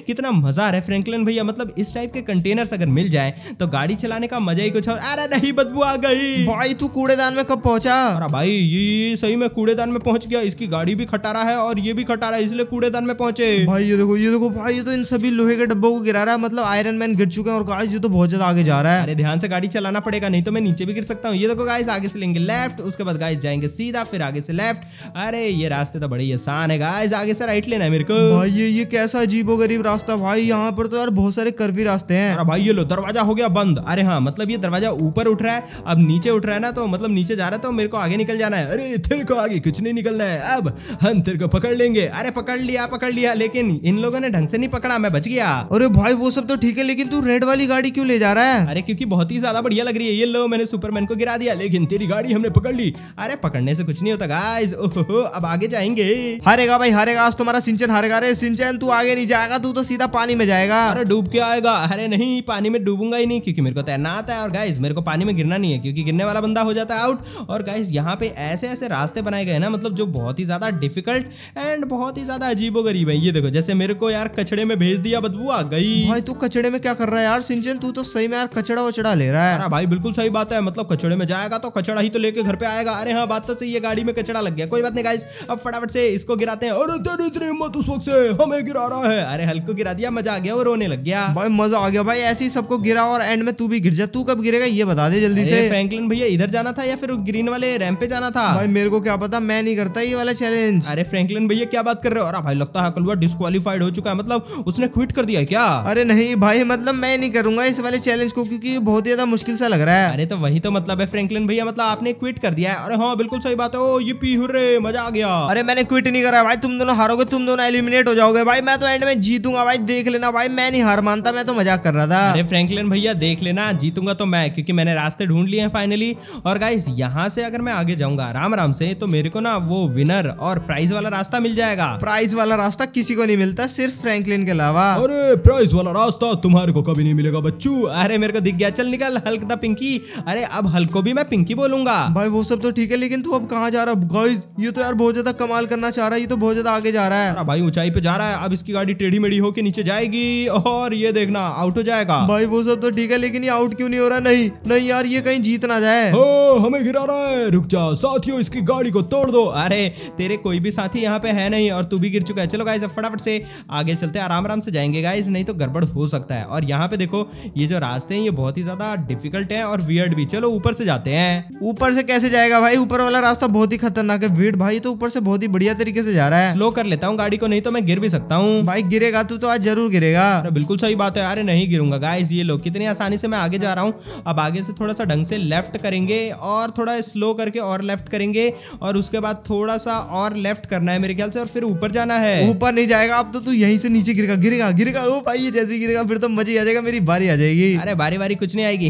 कितना मजा आ रहा है फ्रेंकलिन भैया मतलब इस टाइप के कंटेनर अगर मिल जाए तो गाड़ी चलाने का मजा ही कुछ और अरे नहीं बदबू आ गई भाई तू कूड़ेदान में कब पहुंचा अरे भाई ये सही में कूड़ेदान में पहुंच गया इसकी गाड़ी भी खटारा खटारा है और ये भी खटारा है इसलिए कूड़ेदान में पहुंचे भाई ये देखो ये देखो भाई ये तो इन सभी लोहे के डब्बों को गिरा रहा है मतलब आयरन मैन गिर चुके हैं और गाइस ये तो बहुत ज्यादा आगे जा रहा है अरे ध्यान से गाड़ी चलाना पड़ेगा नहीं तो मैं नीचे भी गिर सकता हूँ ये देखो गाइस आगे से लेंगे लेफ्ट उसके बाद गाइस जाएंगे सीधा फिर आगे से लेफ्ट अरे ये रास्ते तो बड़े आसान है गाइस आगे से राइट लेना है मेरे को भाई ये ये कैसा अजीबो गरीब रास्ता भाई यहाँ पर तो यार बहुत सारे कर्वी रास्ते हैं अरे भाई ये लो दरवाजा हो गया बंद अरे हाँ मतलब ये दरवाजा ऊपर उठ रहा है अब नीचे उठ रहा है ना तो मतलब नीचे जा रहा है तो मेरे को आगे निकल जाना है अरे तेरे को आगे कुछ नहीं निकलना है अब हम तेरे को पकड़ लेंगे अरे पकड़ लिया पकड़ लिया लेकिन इन लोगों ने ढंग से नहीं पकड़ा मैं बच गया अरे भाई वो सब तो ठीक है लेकिन तू रेड वाली गाड़ी क्यों ले जा रहा है अरे क्योंकि बहुत ही ज्यादा बढ़िया लग रही है ये लो मैंने सुपरमैन को गिरा दिया लेकिन तेरी गाड़ी हमने पकड़ ली अरे पकड़ने से कुछ नहीं होता गाइज ओहो अब आगे जाएंगे हारेगा भाई हारेगा आज तुम्हारा सिंचन हारेगा अरे सिंचन तू आगे नहीं जाएगा तू तो सीधा पानी में जाएगा अरे डूब के आएगा अरे नहीं पानी में डूबूंगा ही नहीं क्योंकि मेरे को तैरना आता है और गाइज मेरे को पानी में गिरना नहीं है क्योंकि गिरने वाला बंदा हो जाता है आउट और गाइज यहाँ पे ऐसे ऐसे रास्ते बनाए गए ना मतलब जो बहुत ही ज्यादा डिफिकल्ट डिफिकल्ट एंड बहुत ही ज्यादा अजीब गरीब है ये देखो जैसे मेरे को यार कचड़े में भेज दिया बदबू आ गई भाई तू कचड़े में क्या कर रहा है यार सिंचन तू तो सही में यार कचड़ा वचड़ा ले रहा है भाई बिल्कुल सही बात है मतलब कचड़े में जाएगा तो कचड़ा ही तो लेके घर पे आएगा अरे हाँ बात तो सही है गाड़ी में कचड़ा लग गया कोई बात नहीं गाइस अब फटाफट से इसको गिराते हैं अरे तेरी इतनी हिम्मत उस वक्त से हमें गिरा रहा है अरे हल्को गिरा दिया मजा आ गया वो रोने लग गया भाई मजा आ गया भाई ऐसे ही सबको गिरा और एंड में तू भी गिर जा तू कब गिरेगा ये बता दे जल्दी से फ्रैंकलिन भैया इधर जाना था या फिर ग्रीन वाले रैम पे जाना था भाई मेरे को क्या पता मैं नहीं करता ये वाला चैलेंज अरे अरे फ्रैंकलिन भैया क्या बात कर रहे हो अरे भाई लगता है कलवा डिस्कालीफाइड हो चुका है मतलब उसने क्विट कर दिया क्या अरे नहीं भाई मतलब मैं नहीं करूंगा इस वाले चैलेंज को क्योंकि बहुत ज्यादा मुश्किल सा लग रहा है अरे तो वही तो मतलब है फ्रेंकलिन भैया मतलब आपने क्विट कर दिया है अरे हाँ बिल्कुल सही बात है ओ ये पी हुर्रे मजा आ गया अरे मैंने क्विट नहीं करा भाई तुम दोनों हारोगे तुम दोनों एलिमिनेट हो जाओगे भाई मैं तो एंड में जीतूंगा भाई देख लेना भाई मैं नहीं हार मानता मैं तो मजाक कर रहा था अरे फ्रेंकलिन भैया देख लेना जीतूंगा तो मैं क्योंकि मैंने रास्ते ढूंढ लिए हैं फाइनली और गाइस यहाँ से अगर मैं आगे जाऊंगा आराम आराम से तो मेरे को ना वो विनर और प्राइज प्राइस वाला रास्ता मिल जाएगा प्राइज वाला रास्ता किसी को नहीं मिलता सिर्फ फ्रैंकलिन के अलावा अरे प्राइज वाला रास्ता तुम्हारे को कभी नहीं मिलेगा बच्चू अरे मेरे को दिख गया चल निकल हल्क था पिंकी अरे अब हल्क को भी मैं पिंकी बोलूंगा भाई वो सब तो ठीक है लेकिन तू अब कहाँ जा रहा है ये तो यार बहुत ज्यादा कमाल करना चाह रहा है ये तो बहुत ज्यादा आगे जा रहा है भाई ऊंचाई पे जा रहा है अब इसकी गाड़ी टेढ़ी मेढ़ी होकर नीचे जाएगी और ये देखना आउट हो जाएगा भाई वो सब तो ठीक है लेकिन ये आउट क्यों नहीं हो रहा नहीं नहीं यार ये कहीं जीत ना जाए ओ, हमें गिरा रहा है रुक जा साथियों इसकी गाड़ी को तोड़ दो अरे तेरे कोई भी साथी यहाँ पे है नहीं और तू भी गिर चुका है चलो गाइज अब फटाफट से आगे चलते हैं आराम आराम से जाएंगे गाइज नहीं तो गड़बड़ हो सकता है और यहाँ पे देखो ये जो रास्ते हैं ये बहुत ही ज्यादा डिफिकल्ट है और वियर्ड भी चलो ऊपर से जाते हैं ऊपर से कैसे जाएगा भाई ऊपर वाला रास्ता बहुत ही खतरनाक है वीड भाई तो ऊपर से बहुत ही बढ़िया तरीके से जा रहा है स्लो कर लेता हूँ गाड़ी को नहीं तो मैं गिर भी सकता हूँ भाई गिरेगा तू तो आज जरूर गिरेगा बिल्कुल सही बात है अरे नहीं गिरूंगा गाइज ये लोग कितनी आसानी से मैं आगे जा रहा हूँ अब आगे से थोड़ा सा ढंग से लेफ्ट करेंगे और थोड़ा स्लो करके और लेफ्ट करेंगे और उसके बाद थोड़ा सा और लेफ्ट करना है मेरे ख्याल से और फिर ऊपर जाना है ऊपर नहीं जाएगा अब तो तू यहीं से नीचे गिरेगा गिरेगा गिरेगा ओ भाई ये जैसे गिरेगा फिर तो मजे आ जाएगा मेरी बारी आ जाएगी अरे बारी बारी कुछ नहीं आएगी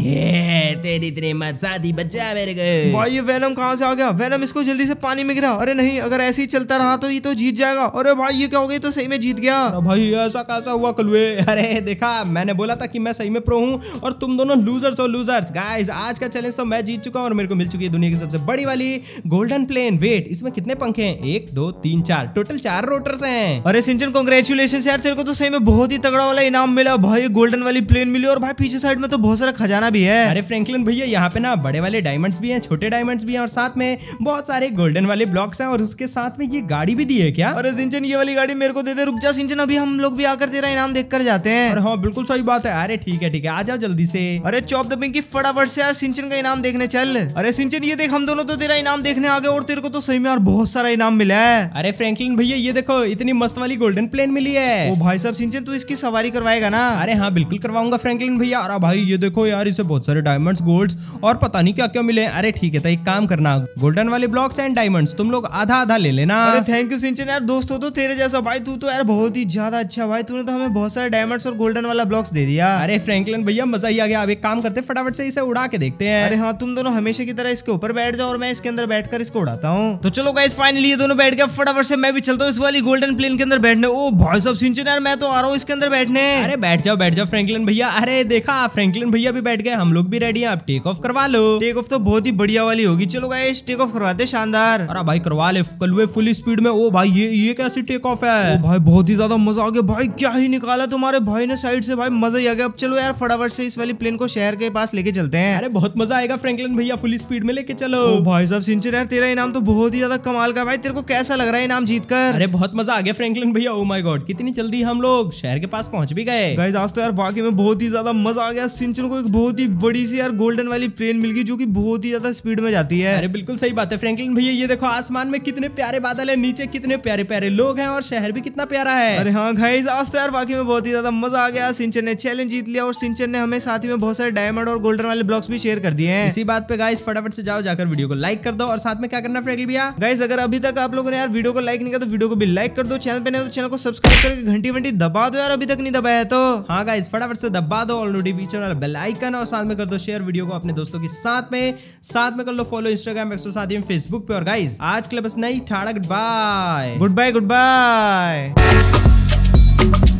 तेरी इतनी मत शादी बच्चा मेरे गए भाई ये वैनम कहाँ से आ गया वैनम इसको जल्दी से पानी में गिरा अरे नहीं अगर ऐसे ही चलता रहा तो ये तो जीत जाएगा अरे भाई ये क्या हो गई तो सही में जीत गया भाई ऐसा कैसा हुआ कलुए अरे देखा मैंने बोला था कि मैं सही में प्रो हूँ और तुम दोनों लूजर्स हो लूजर्स गाइस आज का चैलेंज तो मैं जीत चुका हूँ और मेरे को मिल चुकी है दुनिया की सबसे बड़ी वाली गोल्डन प्लेन वेट इसमें कितने पंखे हैं एक दो तीन चार टोटल चार रोटर्स हैं अरे सिंचन कॉन्ग्रेचुलेन यार तेरे को तो सही में बहुत ही तगड़ा वाला इनाम मिला भाई गोल्डन वाली प्लेन मिली और भाई पीछे साइड में तो बहुत सारा खजाना भी है अरे फ्रेंकलिन भैया यहाँ पे ना बड़े वाले डायमंड्स भी हैं छोटे डायमंड्स भी हैं और साथ में बहुत सारे गोल्डन वाले ब्लॉक्स हैं और उसके साथ में ये गाड़ी भी दी है क्या अरे सिंचन ये वाली गाड़ी मेरे को दे दे रुक जा सिंचन अभी हम लोग भी आकर तेरा इनाम देख कर जाते हैं हाँ बिल्कुल सही बात है अरे ठीक है ठीक है आ जाओ जल्दी से अरे चौप द पिंकी फटाफट से यार सिंचन का इनाम देखने चल अरे सिंचन ये देख हम दोनों तो तेरा इनाम देखने आ गए और तेरे को तो सही में यार बहुत सारा इनाम मिला है अरे फ्रैंकलिन भैया ये देखो इतनी मस्त वाली गोल्डन प्लेन मिली है वो भाई साहब सिंचन तू इसकी सवारी करवाएगा ना अरे हाँ बिल्कुल करवाऊंगा फ्रैंकलिन भैया अरे भाई ये देखो यार इसे बहुत सारे डायमंड्स गोल्ड्स और पता नहीं क्या क्या मिले अरे ठीक है तो एक काम करना गोल्डन वाले ब्लॉक्स एंड डायमंड्स तुम लोग आधा आधा ले लेना अरे थैंक यू सिंचन यार दोस्तों तो तेरे जैसा भाई तू तो यार बहुत ही ज्यादा अच्छा भाई तूने तो हमें बहुत सारे डायमंड्स और गोल्डन वाला ब्लॉक्स दे दिया अरे फ्रैंकलिन भैया मजा ही आ गया अब एक काम करते फटाफट से इसे उड़ा के देखते हैं अरे हाँ तुम दोनों हमेशा की तरह इसके ऊपर बैठ जाओ और मैं इसके अंदर बैठकर इसको उड़ाता हूँ तो चलो गाइस फाइनली ये दोनों बैठ गया फटाफट से मैं भी चलता हूँ इस वाली गोल्डन प्लेन के अंदर बैठने ओ भाई साहब सिंचन यार मैं तो आ रहा हूँ इसके अंदर बैठने अरे बैठ जाओ बैठ जाओ फ्रैंकलिन भैया अरे देखा फ्रैंकलिन भैया भी बैठ गए हम लोग भी रेडी है आप टेक ऑफ करवा लो टेक ऑफ तो बहुत ही बढ़िया वाली होगी चलो गाइस टेक ऑफ करवाते शानदार अरे भाई करवा ले कल हुए फुल स्पीड में ओ भाई ये ये कैसी टेक ऑफ है भाई बहुत ही ज्यादा मजा आ गया भाई क्या ही निकाला तुम्हारे भाई ने साइड से भाई मजा ही आ गया अब चलो यार फटाफट से इस वाली प्लेन को शहर के पास लेके चलते हैं अरे बहुत मजा आएगा फ्रेंकलिन भैया फुल स्पीड में लेके चलो भाई साहब सिंचन यार तेरा इनाम तो बहुत ही ज्यादा कमाल का भाई तेरे को कैसा लग रहा है इनाम कर अरे बहुत मजा आ गया फ्रेंकलिन भैया ओ माय गॉड कितनी जल्दी हम लोग शहर के पास पहुंच भी गए गाइस आज तो यार वाकई में बहुत ही ज्यादा मजा आ गया सिंचन को एक बहुत ही बड़ी सी यार गोल्डन वाली ट्रेन मिल गई जो की बहुत ही ज्यादा स्पीड में जाती है अरे बिल्कुल सही बात है फ्रेंकलिन भैया ये देखो आसमान में कितने प्यारे बादल है नीचे कितने प्यारे प्यारे लोग हैं और शहर भी कितना प्यारा है अरे हाँ गाइज आज तो यार वाकई में बहुत ही ज्यादा मजा आ गया सिंचन ने चैलेंज जीत लिया और सिंचन ने हमें साथ ही में बहुत सारे डायमंड और गोल्डन वाले ब्लॉक्स भी शेयर कर दिए हैं इसी बात पे गाइस फटाफट से जाओ जाकर वीडियो को लाइक कर दो और साथ में क्या करना फ्रेंकलिन भैया गाइस अगर अभी तक आप लोगों ने यार वीडियो को लाइक नहीं किया तो वीडियो को भी लाइक कर दो चैनल पे नहीं तो चैनल को सब्सक्राइब करके घंटी वंटी दबा दो यार अभी तक नहीं दबाया तो हाँ गाइस फटाफट से दबा दो ऑलरेडी नोटिफिकेशन और बेल आइकन और साथ में कर दो शेयर वीडियो को अपने दोस्तों के साथ में साथ में कर लो फॉलो इंस्टाग्राम एक्सो साथ ही फेसबुक पे और गाइज आज के लिए बस नहीं ठाड़ा good bye good bye good bye